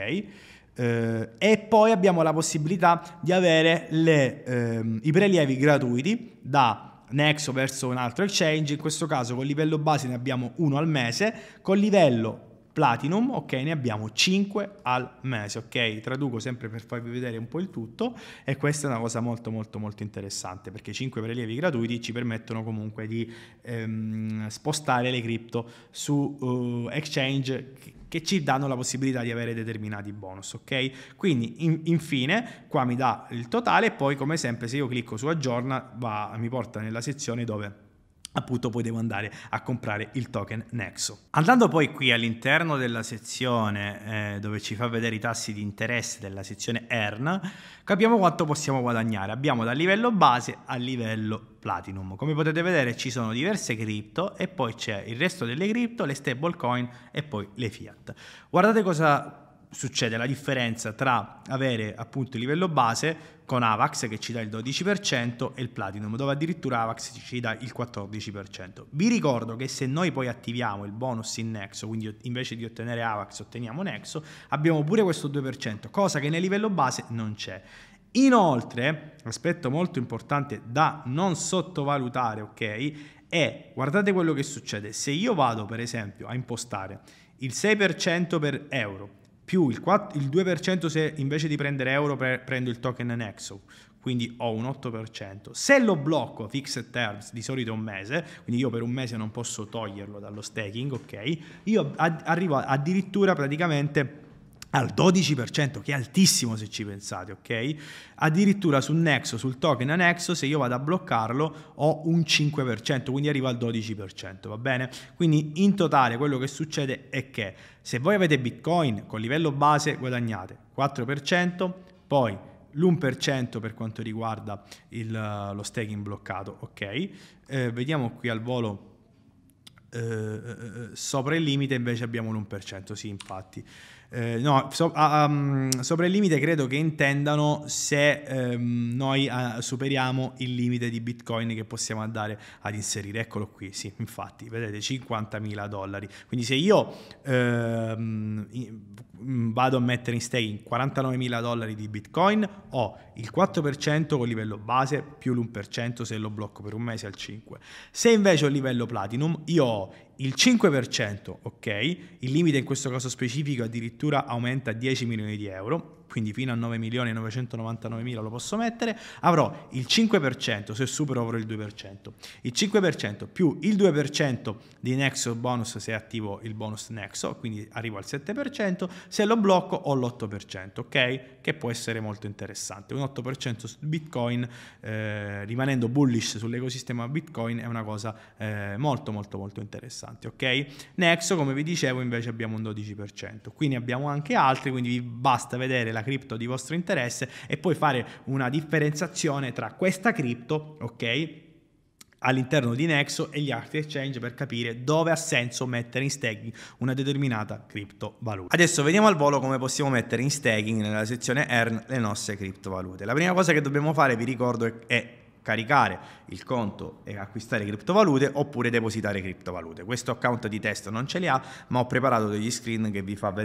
Uh, e poi abbiamo la possibilità di avere le, uh, i prelievi gratuiti da Nexo verso un altro exchange, in questo caso con livello base ne abbiamo uno al mese, con livello Platinum, ok, ne abbiamo 5 al mese, ok? Traduco sempre per farvi vedere un po' il tutto e questa è una cosa molto molto molto interessante perché 5 prelievi gratuiti ci permettono comunque di ehm, spostare le cripto su uh, exchange che ci danno la possibilità di avere determinati bonus, ok? Quindi in, infine qua mi dà il totale e poi come sempre se io clicco su aggiorna va, mi porta nella sezione dove appunto poi devo andare a comprare il token Nexo. Andando poi qui all'interno della sezione eh, dove ci fa vedere i tassi di interesse della sezione ERN, capiamo quanto possiamo guadagnare. Abbiamo dal livello base al livello Platinum. Come potete vedere ci sono diverse cripto e poi c'è il resto delle cripto, le stablecoin e poi le fiat. Guardate cosa succede la differenza tra avere appunto il livello base con Avax che ci dà il 12% e il Platinum dove addirittura Avax ci dà il 14%. Vi ricordo che se noi poi attiviamo il bonus in Nexo, quindi invece di ottenere Avax otteniamo Nexo, abbiamo pure questo 2%, cosa che nel livello base non c'è. Inoltre, aspetto molto importante da non sottovalutare, ok? È guardate quello che succede. Se io vado, per esempio, a impostare il 6% per euro, più il, 4, il 2% se invece di prendere euro pre, prendo il token Nexo, quindi ho un 8%. Se lo blocco a fixed terms, di solito un mese, quindi io per un mese non posso toglierlo dallo staking, ok? Io ad, arrivo addirittura praticamente al 12%, che è altissimo se ci pensate, ok? Addirittura sul Nexo, sul token Anexo, se io vado a bloccarlo ho un 5%, quindi arrivo al 12%, va bene? Quindi in totale quello che succede è che se voi avete Bitcoin con livello base guadagnate 4%, poi l'1% per quanto riguarda il, lo staking bloccato, ok? Eh, vediamo qui al volo eh, eh, eh sopra il limite invece abbiamo l'1%, sì infatti. Eh, no, so, uh, um, sopra il limite credo che intendano se um, noi uh, superiamo il limite di bitcoin che possiamo andare ad inserire. Eccolo qui, sì, infatti, vedete 50.000 dollari. Quindi se io uh, Mm, vado a mettere in staking 49.000 dollari di bitcoin o il 4% con livello base più l'1% se lo blocco per un mese al 5%. Se invece ho il livello platinum io ho il 5%, ok? Il limite in questo caso specifico addirittura aumenta a 10 milioni di euro quindi fino a 9.999.000 lo posso mettere, avrò il 5%, se supero avrò il 2%, il 5% più il 2% di Nexo bonus se attivo il bonus Nexo, quindi arrivo al 7%, se lo blocco ho l'8%, ok? Che può essere molto interessante. Un 8% su Bitcoin, eh, rimanendo bullish sull'ecosistema Bitcoin, è una cosa eh, molto molto molto interessante, ok? Nexo, come vi dicevo, invece abbiamo un 12%, quindi abbiamo anche altri, quindi vi basta vedere la cripto di vostro interesse e poi fare una differenziazione tra questa cripto, ok? all'interno di Nexo e gli altri exchange per capire dove ha senso mettere in staking una determinata criptovaluta. Adesso vediamo al volo come possiamo mettere in staking nella sezione earn le nostre criptovalute. La prima cosa che dobbiamo fare, vi ricordo, è caricare il conto e acquistare criptovalute oppure depositare criptovalute. Questo account di test non ce li ha, ma ho preparato degli screen che vi, fa che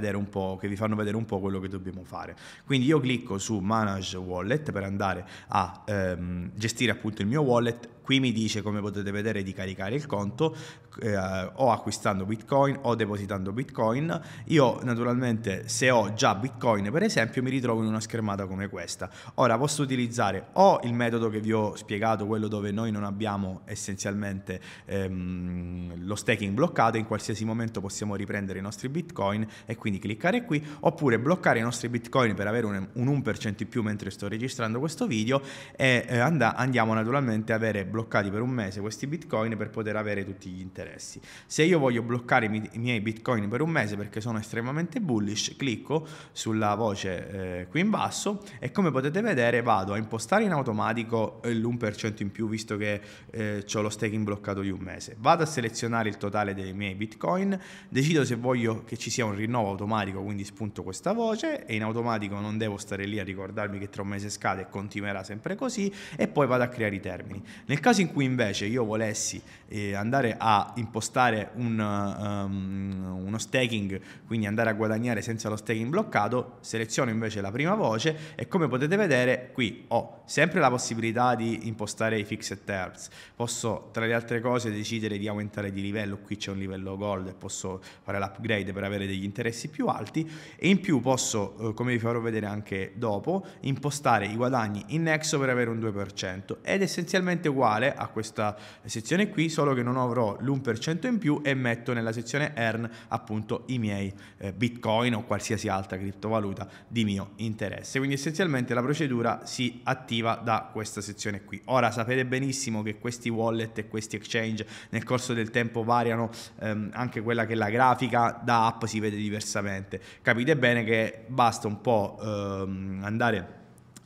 vi fanno vedere un po' quello che dobbiamo fare. Quindi io clicco su Manage Wallet per andare a ehm, gestire appunto il mio wallet Qui mi dice, come potete vedere, di caricare il conto eh, o acquistando Bitcoin o depositando Bitcoin. Io naturalmente se ho già Bitcoin, per esempio, mi ritrovo in una schermata come questa. Ora posso utilizzare o il metodo che vi ho spiegato, quello dove noi non abbiamo essenzialmente ehm, lo staking bloccato, in qualsiasi momento possiamo riprendere i nostri Bitcoin e quindi cliccare qui, oppure bloccare i nostri Bitcoin per avere un, un 1% in più mentre sto registrando questo video e eh, and- andiamo naturalmente a avere bloccato bloccati per un mese questi bitcoin per poter avere tutti gli interessi. Se io voglio bloccare i miei bitcoin per un mese perché sono estremamente bullish, clicco sulla voce eh, qui in basso e come potete vedere vado a impostare in automatico eh, l'1% in più visto che eh, ho lo staking bloccato di un mese. Vado a selezionare il totale dei miei bitcoin, decido se voglio che ci sia un rinnovo automatico, quindi spunto questa voce e in automatico non devo stare lì a ricordarmi che tra un mese scade e continuerà sempre così e poi vado a creare i termini. Nel caso caso in cui invece io volessi eh, andare a impostare un, um, uno staking, quindi andare a guadagnare senza lo staking bloccato, seleziono invece la prima voce e come potete vedere qui ho sempre la possibilità di impostare i fixed terms. Posso tra le altre cose decidere di aumentare di livello, qui c'è un livello gold e posso fare l'upgrade per avere degli interessi più alti e in più posso, eh, come vi farò vedere anche dopo, impostare i guadagni in Nexo per avere un 2% ed essenzialmente uguale uguale a questa sezione qui, solo che non avrò l'1% in più e metto nella sezione earn appunto i miei eh, bitcoin o qualsiasi altra criptovaluta di mio interesse. Quindi essenzialmente la procedura si attiva da questa sezione qui. Ora sapete benissimo che questi wallet e questi exchange nel corso del tempo variano ehm, anche quella che è la grafica, da app si vede diversamente. Capite bene che basta un po' ehm, andare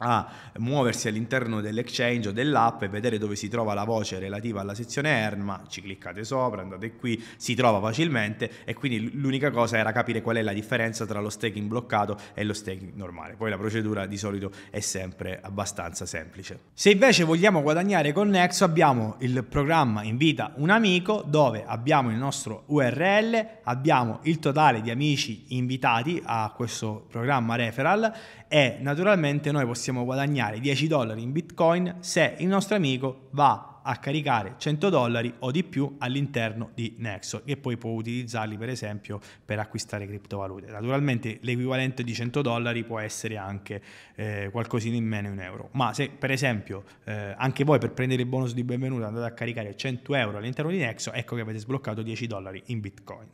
a muoversi all'interno dell'exchange o dell'app e vedere dove si trova la voce relativa alla sezione ERMA, ci cliccate sopra, andate qui, si trova facilmente e quindi l'unica cosa era capire qual è la differenza tra lo staking bloccato e lo staking normale. Poi la procedura di solito è sempre abbastanza semplice. Se invece vogliamo guadagnare con Nexo abbiamo il programma Invita un amico dove abbiamo il nostro URL, abbiamo il totale di amici invitati a questo programma referral e naturalmente noi possiamo guadagnare 10 dollari in bitcoin se il nostro amico va a caricare 100 dollari o di più all'interno di Nexo che poi può utilizzarli per esempio per acquistare criptovalute. Naturalmente l'equivalente di 100 dollari può essere anche eh, qualcosina in meno in euro, ma se per esempio eh, anche voi per prendere il bonus di benvenuto andate a caricare 100 euro all'interno di Nexo, ecco che avete sbloccato 10 dollari in Bitcoin.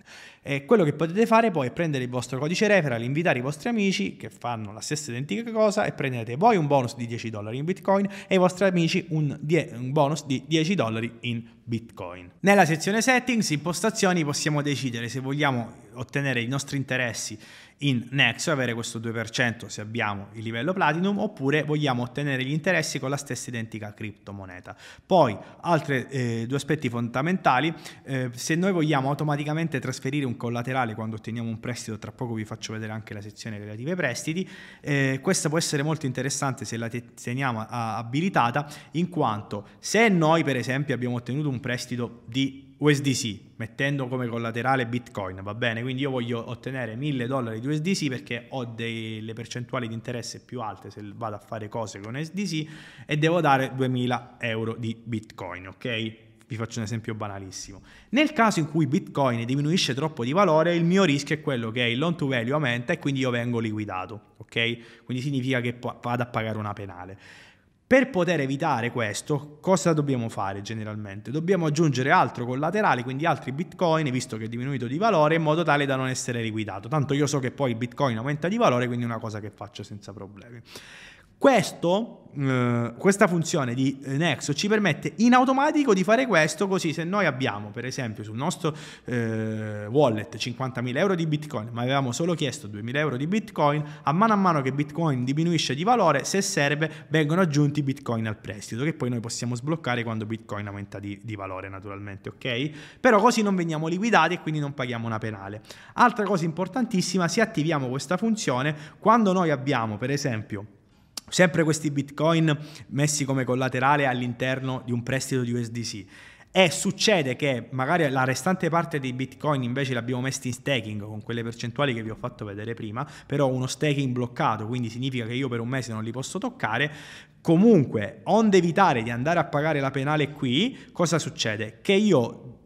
E quello che potete fare poi è prendere il vostro codice referral, invitare i vostri amici che fanno la stessa identica cosa e prendete voi un bonus di 10 dollari in Bitcoin e i vostri amici un, die- un bonus di 10 dollari in Bitcoin. Nella sezione settings, impostazioni, possiamo decidere se vogliamo ottenere i nostri interessi in Nexo avere questo 2% se abbiamo il livello Platinum oppure vogliamo ottenere gli interessi con la stessa identica criptomoneta. Poi altri eh, due aspetti fondamentali, eh, se noi vogliamo automaticamente trasferire un collaterale quando otteniamo un prestito, tra poco vi faccio vedere anche la sezione relativa ai prestiti, eh, questa può essere molto interessante se la teniamo abilitata in quanto se noi per esempio abbiamo ottenuto un prestito di USDC, mettendo come collaterale Bitcoin, va bene? Quindi io voglio ottenere 1000 dollari di USDC perché ho delle percentuali di interesse più alte se vado a fare cose con USDC e devo dare 2000 euro di Bitcoin, ok? Vi faccio un esempio banalissimo. Nel caso in cui Bitcoin diminuisce troppo di valore, il mio rischio è quello che il loan to value aumenta e quindi io vengo liquidato, ok? Quindi significa che vado a pagare una penale. Per poter evitare questo, cosa dobbiamo fare generalmente? Dobbiamo aggiungere altro collaterale, quindi altri bitcoin, visto che è diminuito di valore, in modo tale da non essere liquidato. Tanto io so che poi il bitcoin aumenta di valore, quindi è una cosa che faccio senza problemi. Questo, eh, questa funzione di Nexo ci permette in automatico di fare questo così se noi abbiamo per esempio sul nostro eh, wallet 50.000 euro di bitcoin ma avevamo solo chiesto 2.000 euro di bitcoin a mano a mano che bitcoin diminuisce di valore se serve vengono aggiunti bitcoin al prestito che poi noi possiamo sbloccare quando bitcoin aumenta di, di valore naturalmente ok però così non veniamo liquidati e quindi non paghiamo una penale altra cosa importantissima se attiviamo questa funzione quando noi abbiamo per esempio sempre questi bitcoin messi come collaterale all'interno di un prestito di USDC. E succede che magari la restante parte dei bitcoin invece l'abbiamo messa in staking con quelle percentuali che vi ho fatto vedere prima, però uno staking bloccato, quindi significa che io per un mese non li posso toccare. Comunque, onde evitare di andare a pagare la penale qui, cosa succede? Che io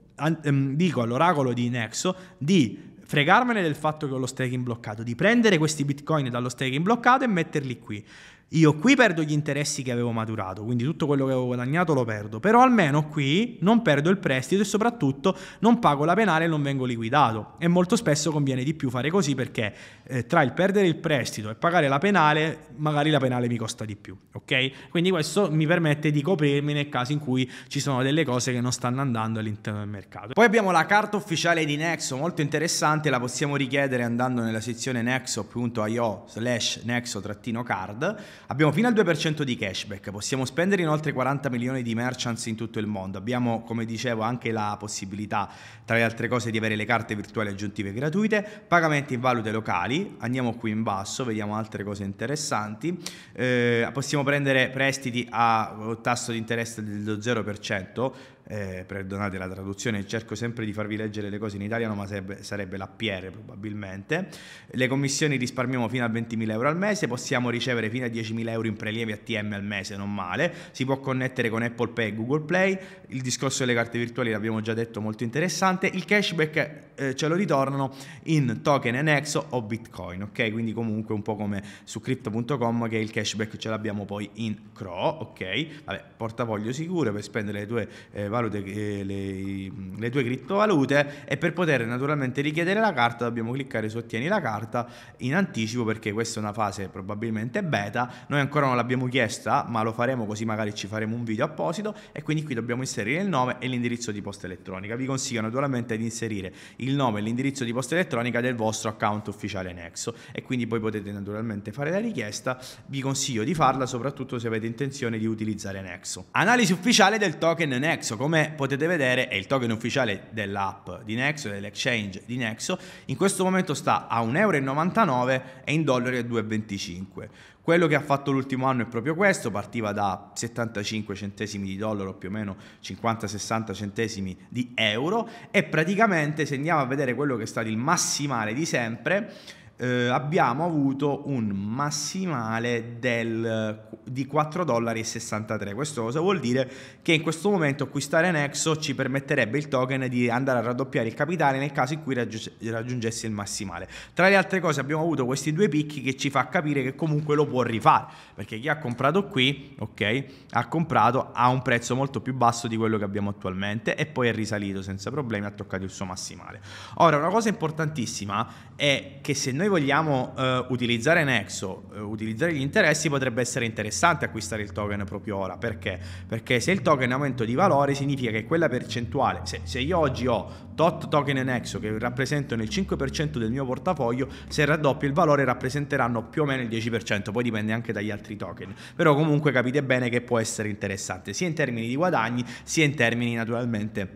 ehm, dico all'oracolo di Nexo di fregarmene del fatto che ho lo staking bloccato, di prendere questi bitcoin dallo staking bloccato e metterli qui. Io qui perdo gli interessi che avevo maturato, quindi tutto quello che avevo guadagnato lo perdo, però almeno qui non perdo il prestito e soprattutto non pago la penale e non vengo liquidato. E molto spesso conviene di più fare così perché eh, tra il perdere il prestito e pagare la penale, magari la penale mi costa di più, ok? Quindi questo mi permette di coprirmi nel caso in cui ci sono delle cose che non stanno andando all'interno del mercato. Poi abbiamo la carta ufficiale di Nexo, molto interessante, la possiamo richiedere andando nella sezione nexo.io slash nexo-card Abbiamo fino al 2% di cashback, possiamo spendere inoltre 40 milioni di merchants in tutto il mondo, abbiamo come dicevo anche la possibilità tra le altre cose di avere le carte virtuali aggiuntive gratuite, pagamenti in valute locali, andiamo qui in basso, vediamo altre cose interessanti, eh, possiamo prendere prestiti a tasso di interesse dello 0%, eh, perdonate la traduzione, cerco sempre di farvi leggere le cose in italiano, ma sarebbe, sarebbe la PR probabilmente. Le commissioni risparmiamo fino a 20.000 euro al mese, possiamo ricevere fino a 10.000 euro in prelievi ATM al mese, non male. Si può connettere con Apple Pay e Google Play, il discorso delle carte virtuali l'abbiamo già detto molto interessante, il cashback eh, ce lo ritornano in token Nexo o Bitcoin, ok? Quindi comunque un po' come su crypto.com che il cashback ce l'abbiamo poi in CRO, ok? Vabbè, portafoglio sicuro per spendere le tue eh, valute, eh, le, le tue criptovalute e per poter naturalmente richiedere la carta dobbiamo cliccare su ottieni la carta in anticipo perché questa è una fase probabilmente beta, noi ancora non l'abbiamo chiesta ma lo faremo così magari ci faremo un video apposito e quindi qui dobbiamo inserire inserire il nome e l'indirizzo di posta elettronica. Vi consiglio naturalmente di inserire il nome e l'indirizzo di posta elettronica del vostro account ufficiale Nexo e quindi poi potete naturalmente fare la richiesta. Vi consiglio di farla soprattutto se avete intenzione di utilizzare Nexo. Analisi ufficiale del token Nexo. Come potete vedere è il token ufficiale dell'app di Nexo, dell'exchange di Nexo. In questo momento sta a 1,99 euro e in dollari a 2,25. Quello che ha fatto l'ultimo anno è proprio questo, partiva da 75 centesimi di dollaro più o meno 50 50-60 centesimi di euro e praticamente se andiamo a vedere quello che è stato il massimale di sempre eh, abbiamo avuto un massimale del, di 4,63 dollari. Questo cosa vuol dire? Che in questo momento acquistare Nexo ci permetterebbe il token di andare a raddoppiare il capitale nel caso in cui raggiungesse il massimale. Tra le altre cose abbiamo avuto questi due picchi che ci fa capire che comunque lo può rifare, perché chi ha comprato qui, ok, ha comprato a un prezzo molto più basso di quello che abbiamo attualmente e poi è risalito senza problemi, ha toccato il suo massimale. Ora, una cosa importantissima è che se noi vogliamo eh, utilizzare Nexo, eh, utilizzare gli interessi, potrebbe essere interessante acquistare il token proprio ora. Perché? Perché se il token è aumento di valore significa che quella percentuale, se, se io oggi ho tot token Nexo che rappresentano il 5% del mio portafoglio, se raddoppio il valore rappresenteranno più o meno il 10%, poi dipende anche dagli altri token. Però comunque capite bene che può essere interessante sia in termini di guadagni sia in termini naturalmente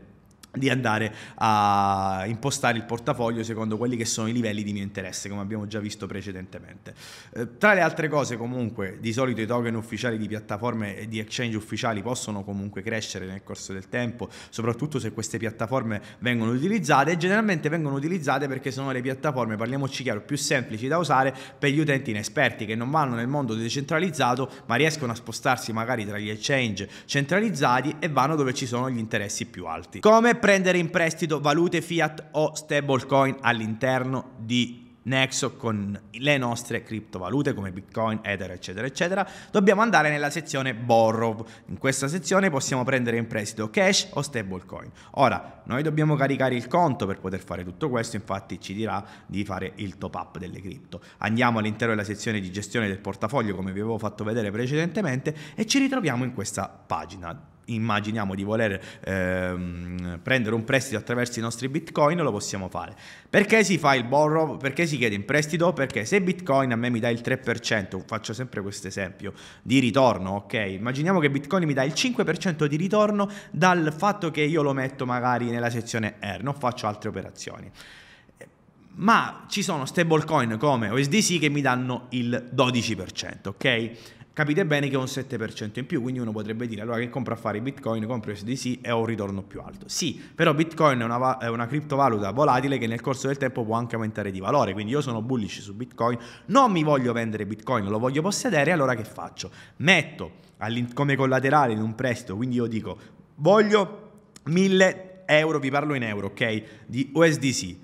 di andare a impostare il portafoglio secondo quelli che sono i livelli di mio interesse, come abbiamo già visto precedentemente. Eh, tra le altre cose, comunque, di solito i token ufficiali di piattaforme e di exchange ufficiali possono comunque crescere nel corso del tempo, soprattutto se queste piattaforme vengono utilizzate e generalmente vengono utilizzate perché sono le piattaforme, parliamoci chiaro, più semplici da usare per gli utenti inesperti che non vanno nel mondo decentralizzato, ma riescono a spostarsi magari tra gli exchange centralizzati e vanno dove ci sono gli interessi più alti. Come prendere in prestito valute fiat o stablecoin all'interno di Nexo con le nostre criptovalute come Bitcoin, Ether, eccetera, eccetera, dobbiamo andare nella sezione Borrow. In questa sezione possiamo prendere in prestito cash o stablecoin. Ora, noi dobbiamo caricare il conto per poter fare tutto questo, infatti ci dirà di fare il top up delle cripto. Andiamo all'interno della sezione di gestione del portafoglio, come vi avevo fatto vedere precedentemente, e ci ritroviamo in questa pagina immaginiamo di voler ehm, prendere un prestito attraverso i nostri bitcoin, lo possiamo fare. Perché si fa il borrow? Perché si chiede in prestito? Perché se bitcoin a me mi dà il 3%, faccio sempre questo esempio, di ritorno, ok? Immaginiamo che bitcoin mi dà il 5% di ritorno dal fatto che io lo metto magari nella sezione R, non faccio altre operazioni ma ci sono stablecoin come USDC che mi danno il 12%, ok? capite bene che è un 7% in più, quindi uno potrebbe dire allora che compro a fare bitcoin, compro USDC e ho un ritorno più alto. Sì, però bitcoin è una, è una criptovaluta volatile che nel corso del tempo può anche aumentare di valore, quindi io sono bullish su bitcoin, non mi voglio vendere bitcoin, lo voglio possedere, allora che faccio? Metto come collaterale in un prestito, quindi io dico voglio 1000 euro, vi parlo in euro, ok, di USDC.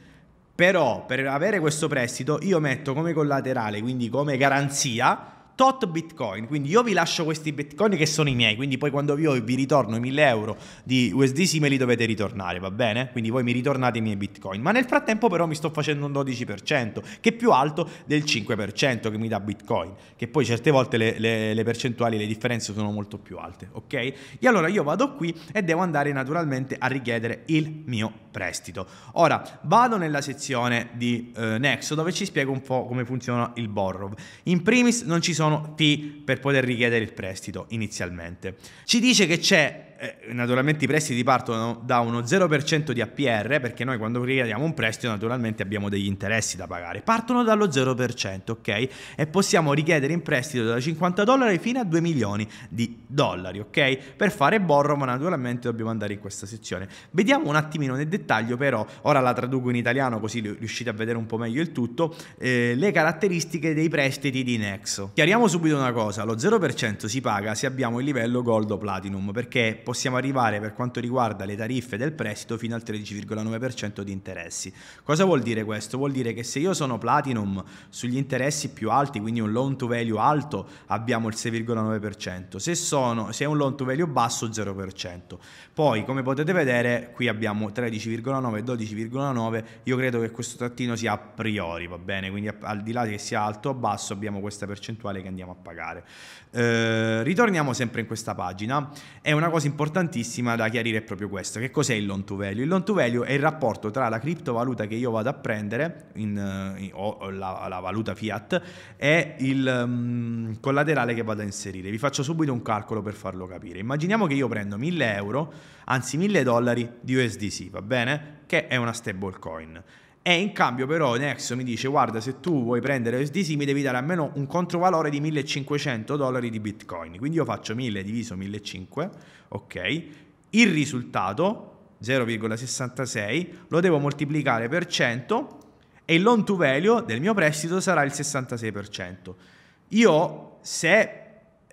Però per avere questo prestito io metto come collaterale, quindi come garanzia, tot bitcoin, quindi io vi lascio questi bitcoin che sono i miei, quindi poi quando io vi ritorno i 1000 euro di USD USDC me li dovete ritornare, va bene? Quindi voi mi ritornate i miei bitcoin, ma nel frattempo però mi sto facendo un 12%, che è più alto del 5% che mi dà bitcoin, che poi certe volte le, le, le percentuali, le differenze sono molto più alte, ok? E allora io vado qui e devo andare naturalmente a richiedere il mio prestito. Ora vado nella sezione di eh, Nexo dove ci spiego un po' come funziona il borrow. In primis non ci sono sono T per poter richiedere il prestito inizialmente. Ci dice che c'è eh, naturalmente i prestiti partono da uno 0% di APR, perché noi quando richiediamo un prestito naturalmente abbiamo degli interessi da pagare, partono dallo 0%, ok? E possiamo richiedere in prestito da 50 dollari fino a 2 milioni di dollari, ok? Per fare borrow naturalmente dobbiamo andare in questa sezione. Vediamo un attimino nel dettaglio però, ora la traduco in italiano così riuscite a vedere un po' meglio il tutto, eh, le caratteristiche dei prestiti di Nexo. Chiariamo subito una cosa, lo 0% si paga se abbiamo il livello gold o platinum, perché possiamo possiamo arrivare per quanto riguarda le tariffe del prestito fino al 13,9% di interessi. Cosa vuol dire questo? Vuol dire che se io sono platinum sugli interessi più alti, quindi un loan to value alto, abbiamo il 6,9%, se, sono, se è un loan to value basso 0%. Poi come potete vedere qui abbiamo 13,9 12,9, io credo che questo trattino sia a priori, va bene? Quindi al di là che sia alto o basso abbiamo questa percentuale che andiamo a pagare. Eh, ritorniamo sempre in questa pagina, è una cosa importante importantissima da chiarire è proprio questo. Che cos'è il loan to value? Il loan to value è il rapporto tra la criptovaluta che io vado a prendere, in, eh, in, o la, la, valuta fiat, e il um, collaterale che vado a inserire. Vi faccio subito un calcolo per farlo capire. Immaginiamo che io prendo 1000 euro, anzi 1000 dollari di USDC, va bene? Che è una stablecoin. E in cambio però Nexo mi dice guarda se tu vuoi prendere USDC mi devi dare almeno un controvalore di 1500 dollari di bitcoin. Quindi io faccio 1000 diviso 1500, ok? Il risultato 0,66 lo devo moltiplicare per 100 e il loan to value del mio prestito sarà il 66%. Io se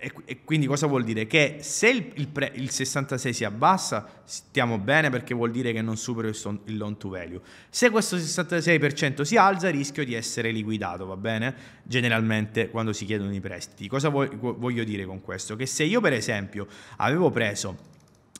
e, e quindi cosa vuol dire? Che se il, il, pre, il, 66 si abbassa, stiamo bene perché vuol dire che non supero il, il loan to value. Se questo 66% si alza, rischio di essere liquidato, va bene? Generalmente quando si chiedono i prestiti. Cosa voglio, voglio dire con questo? Che se io per esempio avevo preso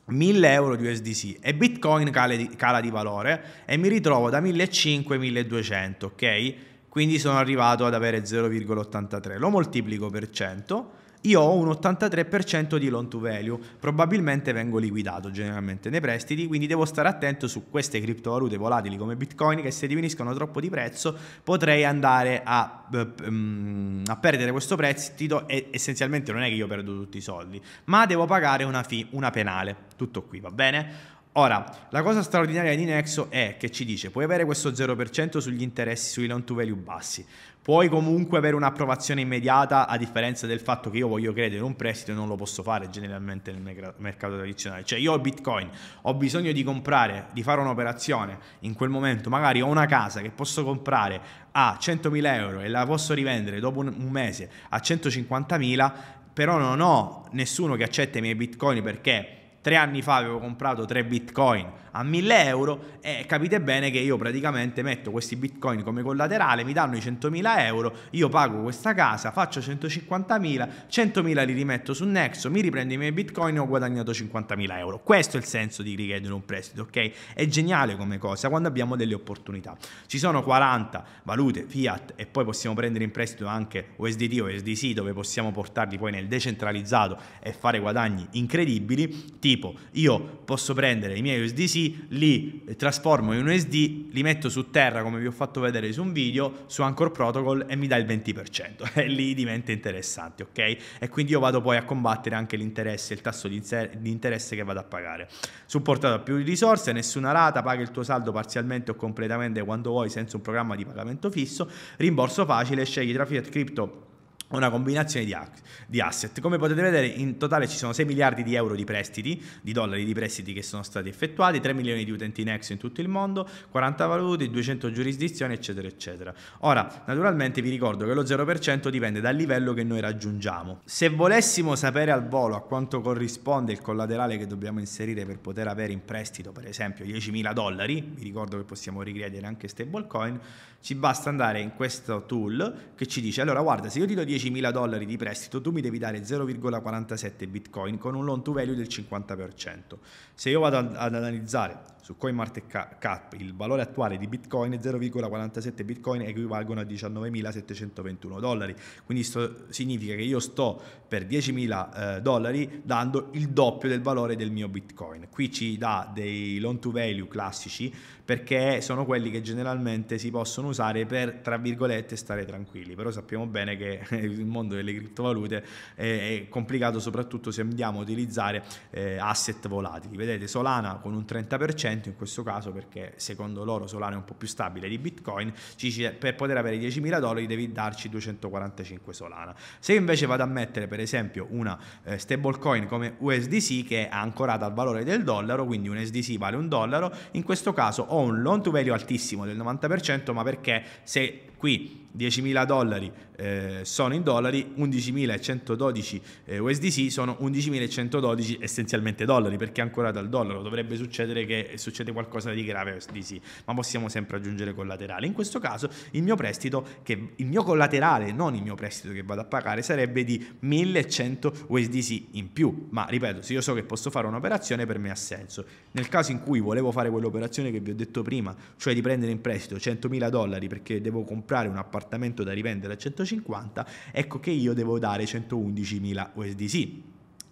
1000 euro di USDC e Bitcoin cala di, cala di, valore e mi ritrovo da 1500 a 1200, ok? Quindi sono arrivato ad avere 0,83, lo moltiplico per 100 io ho un 83% di loan to value, probabilmente vengo liquidato generalmente nei prestiti, quindi devo stare attento su queste criptovalute volatili come Bitcoin che se diminuiscono troppo di prezzo potrei andare a, eh, mm, a perdere questo prestito e essenzialmente non è che io perdo tutti i soldi, ma devo pagare una fee, una penale, tutto qui, va bene? Ora, la cosa straordinaria di Nexo è che ci dice puoi avere questo 0% sugli interessi sui loan to value bassi, Puoi comunque avere un'approvazione immediata a differenza del fatto che io voglio credere in un prestito e non lo posso fare generalmente nel mercato tradizionale. Cioè io ho Bitcoin, ho bisogno di comprare, di fare un'operazione in quel momento, magari ho una casa che posso comprare a 100.000 euro e la posso rivendere dopo un mese a 150.000, però non ho nessuno che accetta i miei Bitcoin perché tre anni fa avevo comprato tre bitcoin a 1000 euro e capite bene che io praticamente metto questi bitcoin come collaterale, mi danno i 100.000 euro, io pago questa casa, faccio 150.000, 100.000 li rimetto su Nexo, mi riprendo i miei bitcoin e ho guadagnato 50.000 euro. Questo è il senso di richiedere un prestito, ok? È geniale come cosa quando abbiamo delle opportunità. Ci sono 40 valute fiat e poi possiamo prendere in prestito anche USDT o USDC dove possiamo portarli poi nel decentralizzato e fare guadagni incredibili. Ti tipo io posso prendere i miei USDC, li trasformo in USD, li metto su terra come vi ho fatto vedere su un video, su Anchor Protocol e mi dà il 20% [laughs] e lì diventa interessante, ok? E quindi io vado poi a combattere anche l'interesse, il tasso di, interesse che vado a pagare. Supportato da più risorse, nessuna rata, paga il tuo saldo parzialmente o completamente quando vuoi senza un programma di pagamento fisso, rimborso facile, scegli tra fiat crypto una combinazione di, asset. Come potete vedere in totale ci sono 6 miliardi di euro di prestiti, di dollari di prestiti che sono stati effettuati, 3 milioni di utenti in ex in tutto il mondo, 40 valuti, 200 giurisdizioni eccetera eccetera. Ora naturalmente vi ricordo che lo 0% dipende dal livello che noi raggiungiamo. Se volessimo sapere al volo a quanto corrisponde il collaterale che dobbiamo inserire per poter avere in prestito per esempio 10.000 dollari, vi ricordo che possiamo richiedere anche stablecoin, ci basta andare in questo tool che ci dice allora guarda se io ti do 10.000 dollari di prestito tu mi devi dare 0,47 bitcoin con un loan to value del 50%. Se io vado ad analizzare su CoinMarketCap il valore attuale di Bitcoin è 0,47 Bitcoin equivalgono a 19.721 dollari. Quindi sto, significa che io sto per 10.000 eh, dollari dando il doppio del valore del mio Bitcoin. Qui ci dà dei loan to value classici perché sono quelli che generalmente si possono usare per, tra virgolette, stare tranquilli. Però sappiamo bene che [laughs] il mondo delle criptovalute è complicato soprattutto se andiamo a utilizzare eh, asset volatili. Vedete Solana con un 30% 100 in questo caso perché secondo loro Solana è un po' più stabile di Bitcoin, per poter avere 10.000 dollari devi darci 245 Solana. Se invece vado a mettere per esempio una eh, stablecoin come USDC che è ancorata al valore del dollaro, quindi un USDC vale un dollaro, in questo caso ho un loan to value altissimo del 90%, ma perché se qui 10.000 dollari eh, sono in dollari, 11.112 eh, USDC sono 11.112 essenzialmente dollari perché ancora dal dollaro, dovrebbe succedere che succede qualcosa di grave USDC, ma possiamo sempre aggiungere collaterale. In questo caso il mio prestito, che, il mio collaterale, non il mio prestito che vado a pagare, sarebbe di 1.100 USDC in più, ma ripeto, se io so che posso fare un'operazione per me ha senso. Nel caso in cui volevo fare quell'operazione che vi ho detto prima, cioè di prendere in prestito 100.000 dollari perché devo comprare comprare un appartamento da rivendere a 150, ecco che io devo dare 111.000 USDC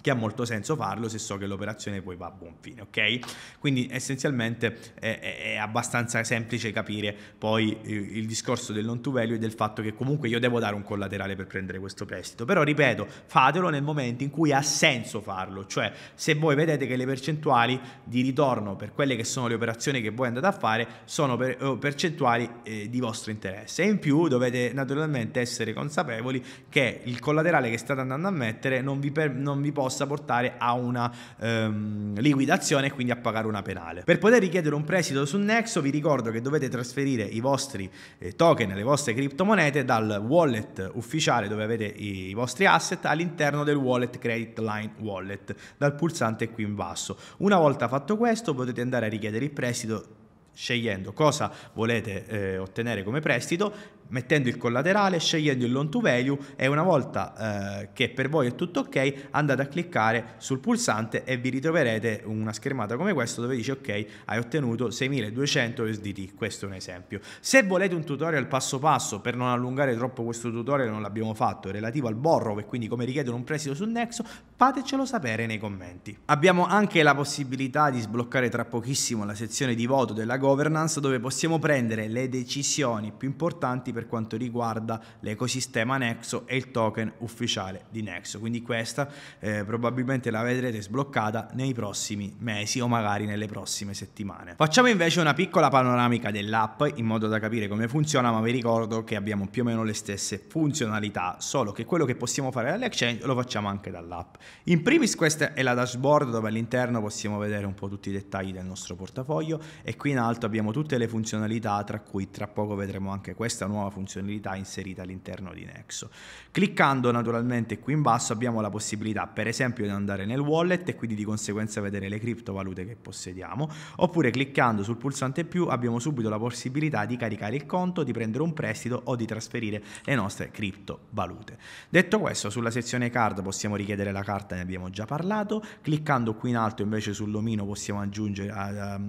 che ha molto senso farlo se so che l'operazione poi va a buon fine, ok? Quindi essenzialmente è, è abbastanza semplice capire poi eh, il discorso del non to value e del fatto che comunque io devo dare un collaterale per prendere questo prestito, però ripeto, fatelo nel momento in cui ha senso farlo, cioè se voi vedete che le percentuali di ritorno per quelle che sono le operazioni che voi andate a fare sono per, eh, percentuali eh, di vostro interesse e in più dovete naturalmente essere consapevoli che il collaterale che state andando a mettere non vi, per, non vi può possa portare a una ehm, liquidazione e quindi a pagare una penale. Per poter richiedere un prestito su Nexo vi ricordo che dovete trasferire i vostri eh, token, le vostre criptomonete dal wallet ufficiale dove avete i, i vostri asset all'interno del wallet Credit Line Wallet dal pulsante qui in basso. Una volta fatto questo potete andare a richiedere il prestito scegliendo cosa volete eh, ottenere come prestito mettendo il collaterale, scegliendo il loan to value e una volta eh, che per voi è tutto ok andate a cliccare sul pulsante e vi ritroverete una schermata come questa dove dice ok hai ottenuto 6200 USDT, questo è un esempio. Se volete un tutorial passo passo per non allungare troppo questo tutorial non l'abbiamo fatto relativo al borrow e quindi come richiedono un prestito su Nexo fatecelo sapere nei commenti. Abbiamo anche la possibilità di sbloccare tra pochissimo la sezione di voto della governance dove possiamo prendere le decisioni più importanti per per quanto riguarda l'ecosistema Nexo e il token ufficiale di Nexo. Quindi questa eh, probabilmente la vedrete sbloccata nei prossimi mesi o magari nelle prossime settimane. Facciamo invece una piccola panoramica dell'app in modo da capire come funziona, ma vi ricordo che abbiamo più o meno le stesse funzionalità, solo che quello che possiamo fare dall'exchange lo facciamo anche dall'app. In primis questa è la dashboard dove all'interno possiamo vedere un po' tutti i dettagli del nostro portafoglio e qui in alto abbiamo tutte le funzionalità tra cui tra poco vedremo anche questa nuova nuova funzionalità inserita all'interno di Nexo. Cliccando naturalmente qui in basso abbiamo la possibilità per esempio di andare nel wallet e quindi di conseguenza vedere le criptovalute che possediamo, oppure cliccando sul pulsante più abbiamo subito la possibilità di caricare il conto, di prendere un prestito o di trasferire le nostre criptovalute. Detto questo, sulla sezione card possiamo richiedere la carta, ne abbiamo già parlato, cliccando qui in alto invece sull'omino possiamo aggiungere,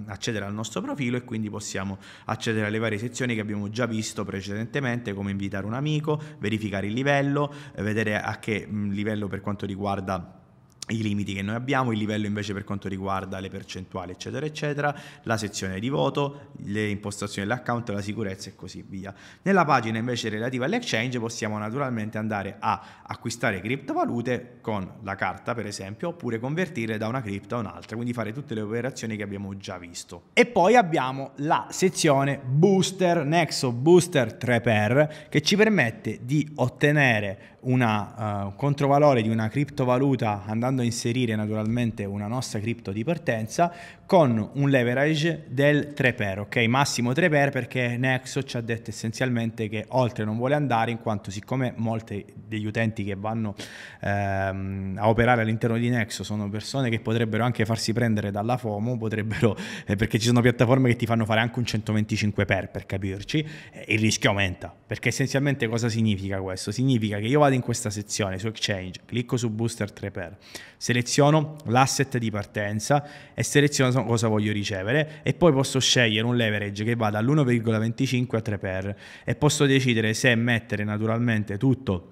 accedere al nostro profilo e quindi possiamo accedere alle varie sezioni che abbiamo già visto precedentemente evidentemente come invitare un amico, verificare il livello, eh, vedere a che mm, livello per quanto riguarda i limiti che noi abbiamo, il livello invece per quanto riguarda le percentuali, eccetera, eccetera, la sezione di voto, le impostazioni dell'account, la sicurezza e così via. Nella pagina invece relativa all'exchange possiamo naturalmente andare a acquistare criptovalute con la carta, per esempio, oppure convertire da una cripta a un'altra, quindi fare tutte le operazioni che abbiamo già visto. E poi abbiamo la sezione Booster Nexo Booster 3x che ci permette di ottenere eh, un uh, controvalore di una criptovaluta andando andando a inserire naturalmente una nostra cripto di partenza, con un leverage del 3 per, ok? Massimo 3 per perché Nexo ci ha detto essenzialmente che oltre non vuole andare in quanto siccome molti degli utenti che vanno ehm, a operare all'interno di Nexo sono persone che potrebbero anche farsi prendere dalla FOMO, potrebbero, eh, perché ci sono piattaforme che ti fanno fare anche un 125 per, per capirci, eh, il rischio aumenta, perché essenzialmente cosa significa questo? Significa che io vado in questa sezione su Exchange, clicco su Booster 3 per, seleziono l'asset di partenza e seleziono cosa, voglio ricevere e poi posso scegliere un leverage che va dall'1,25 a 3x e posso decidere se mettere naturalmente tutto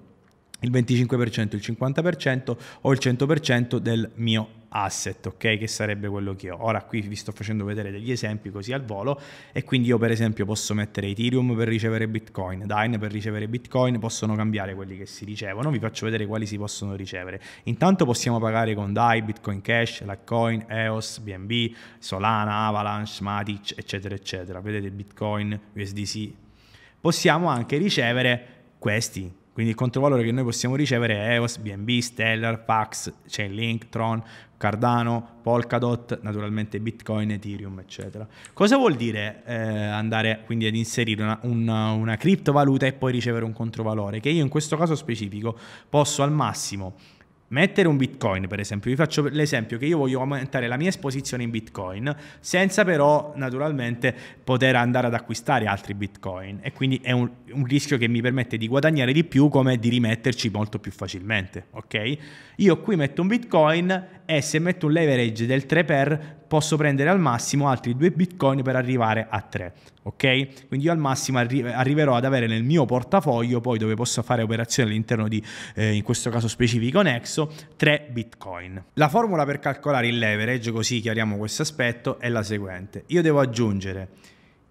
il 25%, il 50% o il 100% del mio asset, ok? Che sarebbe quello che ho. Ora qui vi sto facendo vedere degli esempi così al volo e quindi io per esempio posso mettere Ethereum per ricevere Bitcoin, Dyn per ricevere Bitcoin, possono cambiare quelli che si ricevono, vi faccio vedere quali si possono ricevere. Intanto possiamo pagare con Dai, Bitcoin Cash, Litecoin, EOS, BNB, Solana, Avalanche, Matic, eccetera, eccetera. Vedete Bitcoin, USDC. Possiamo anche ricevere questi quindi il controvalore che noi possiamo ricevere è EOS, BNB, Stellar, Pax, Chainlink, Tron, Cardano, Polkadot, naturalmente Bitcoin, Ethereum, eccetera. Cosa vuol dire eh, andare quindi ad inserire una, una, una criptovaluta e poi ricevere un controvalore? Che io in questo caso specifico posso al massimo mettere un bitcoin, per esempio, vi faccio l'esempio che io voglio aumentare la mia esposizione in bitcoin senza però naturalmente poter andare ad acquistare altri bitcoin e quindi è un, un rischio che mi permette di guadagnare di più come di rimetterci molto più facilmente, ok? Io qui metto un bitcoin e se metto un leverage del 3 per posso prendere al massimo altri 2 bitcoin per arrivare a 3. Ok? Quindi io al massimo arri- arriverò ad avere nel mio portafoglio, poi dove posso fare operazioni all'interno di, eh, in questo caso specifico, Nexo, 3 bitcoin. La formula per calcolare il leverage, così chiariamo questo aspetto, è la seguente. Io devo aggiungere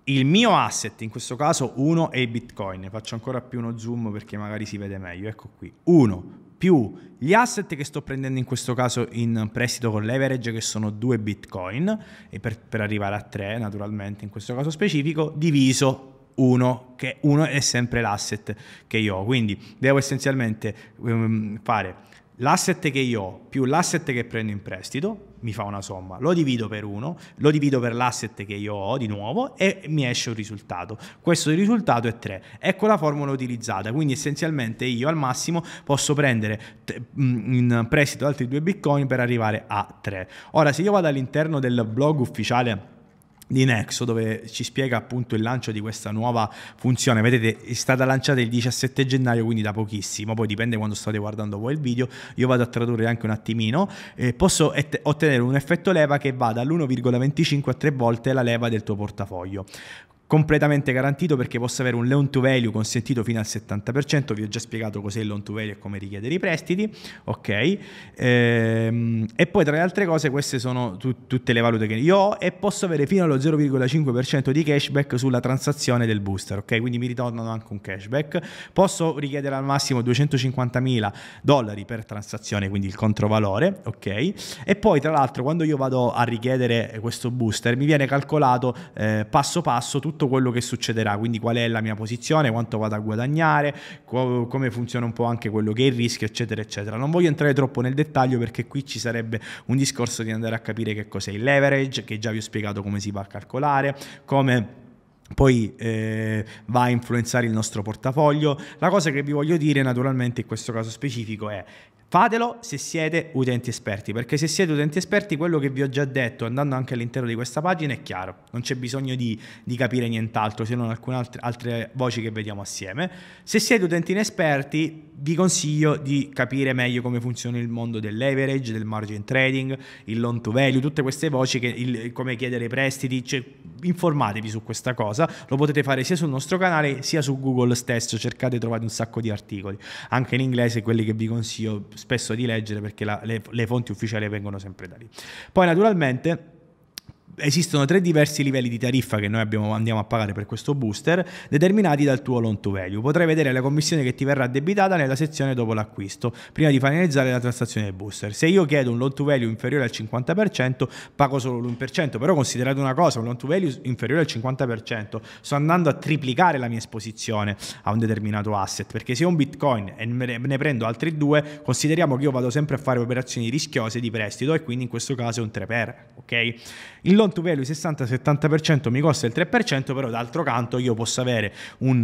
il mio asset, in questo caso 1 e i bitcoin, faccio ancora più uno zoom perché magari si vede meglio, ecco qui, 1 più gli asset che sto prendendo in questo caso in prestito con leverage che sono due bitcoin e per, per arrivare a tre naturalmente in questo caso specifico diviso uno che uno è sempre l'asset che io ho quindi devo essenzialmente um, fare l'asset che io ho più l'asset che prendo in prestito mi fa una somma, lo divido per 1, lo divido per l'asset che io ho di nuovo e mi esce un risultato. Questo risultato è 3. Ecco la formula utilizzata, quindi essenzialmente io al massimo posso prendere mm, in prestito altri due bitcoin per arrivare a 3. Ora se io vado all'interno del blog ufficiale di Nexo dove ci spiega appunto il lancio di questa nuova funzione vedete è stata lanciata il 17 gennaio quindi da pochissimo poi dipende quando state guardando voi il video io vado a tradurre anche un attimino eh, posso ottenere un effetto leva che va dall'1,25 a 3 volte la leva del tuo portafoglio completamente garantito perché posso avere un loan to value consentito fino al 70%, vi ho già spiegato cos'è il loan to value e come richiedere i prestiti, ok? Ehm, e poi tra le altre cose queste sono tu- tutte le valute che io ho e posso avere fino allo 0,5% di cashback sulla transazione del booster, ok? Quindi mi ritornano anche un cashback. Posso richiedere al massimo 250.000 dollari per transazione, quindi il controvalore, ok? E poi tra l'altro quando io vado a richiedere questo booster mi viene calcolato eh, passo passo tutto tutto quello che succederà, quindi qual è la mia posizione, quanto vado a guadagnare, co- come funziona un po' anche quello che è il rischio, eccetera, eccetera. Non voglio entrare troppo nel dettaglio perché qui ci sarebbe un discorso di andare a capire che cos'è il leverage, che già vi ho spiegato come si va a calcolare, come poi eh, va a influenzare il nostro portafoglio. La cosa che vi voglio dire naturalmente in questo caso specifico è Fatelo se siete utenti esperti, perché se siete utenti esperti quello che vi ho già detto andando anche all'interno di questa pagina è chiaro, non c'è bisogno di, di capire nient'altro se non alcune altre, altre, voci che vediamo assieme. Se siete utenti inesperti vi consiglio di capire meglio come funziona il mondo del leverage, del margin trading, il loan to value, tutte queste voci, che, il, come chiedere prestiti, cioè, informatevi su questa cosa, lo potete fare sia sul nostro canale sia su Google stesso, cercate e trovate un sacco di articoli, anche in inglese quelli che vi consiglio spesso di leggere perché la, le, le fonti ufficiali vengono sempre da lì. Poi naturalmente esistono tre diversi livelli di tariffa che noi abbiamo, andiamo a pagare per questo booster, determinati dal tuo loan to value. Potrai vedere la commissione che ti verrà addebitata nella sezione dopo l'acquisto, prima di finalizzare la transazione del booster. Se io chiedo un loan to value inferiore al 50%, pago solo l'1%, però considerate una cosa, un loan to value inferiore al 50%, sto andando a triplicare la mia esposizione a un determinato asset, perché se ho un bitcoin e ne prendo altri due, consideriamo che io vado sempre a fare operazioni rischiose di prestito e quindi in questo caso è un 3 per, ok? Il loan to value 60-70% mi costa il 3%, però d'altro canto io posso avere un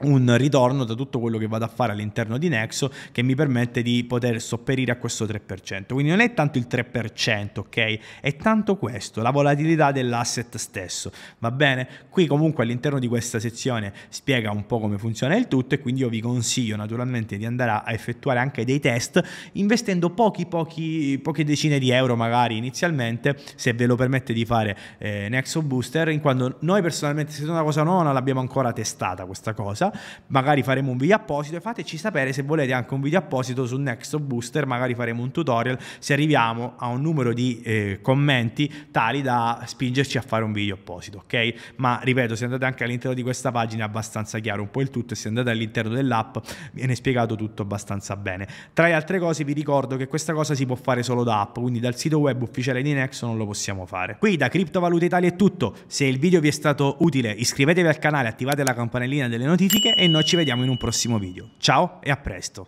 un ritorno da tutto quello che vado a fare all'interno di Nexo che mi permette di poter sopperire a questo 3%. Quindi non è tanto il 3%, ok? È tanto questo, la volatilità dell'asset stesso. Va bene? Qui comunque all'interno di questa sezione spiega un po' come funziona il tutto e quindi io vi consiglio naturalmente di andare a effettuare anche dei test investendo pochi pochi poche decine di euro magari inizialmente se ve lo permette di fare eh, Nexo Booster in quanto noi personalmente se è una cosa nuova non l'abbiamo ancora testata questa cosa magari faremo un video apposito e fateci sapere se volete anche un video apposito su Nexo Booster, magari faremo un tutorial se arriviamo a un numero di eh, commenti tali da spingerci a fare un video apposito, ok? Ma ripeto, se andate anche all'interno di questa pagina è abbastanza chiaro un po' il tutto e se andate all'interno dell'app viene spiegato tutto abbastanza bene. Tra le altre cose vi ricordo che questa cosa si può fare solo da app, quindi dal sito web ufficiale di Nexo non lo possiamo fare. Qui da Criptovalute Italia è tutto, se il video vi è stato utile iscrivetevi al canale, attivate la campanellina delle notifiche olimpiche e noi ci vediamo in un prossimo video. Ciao e a presto!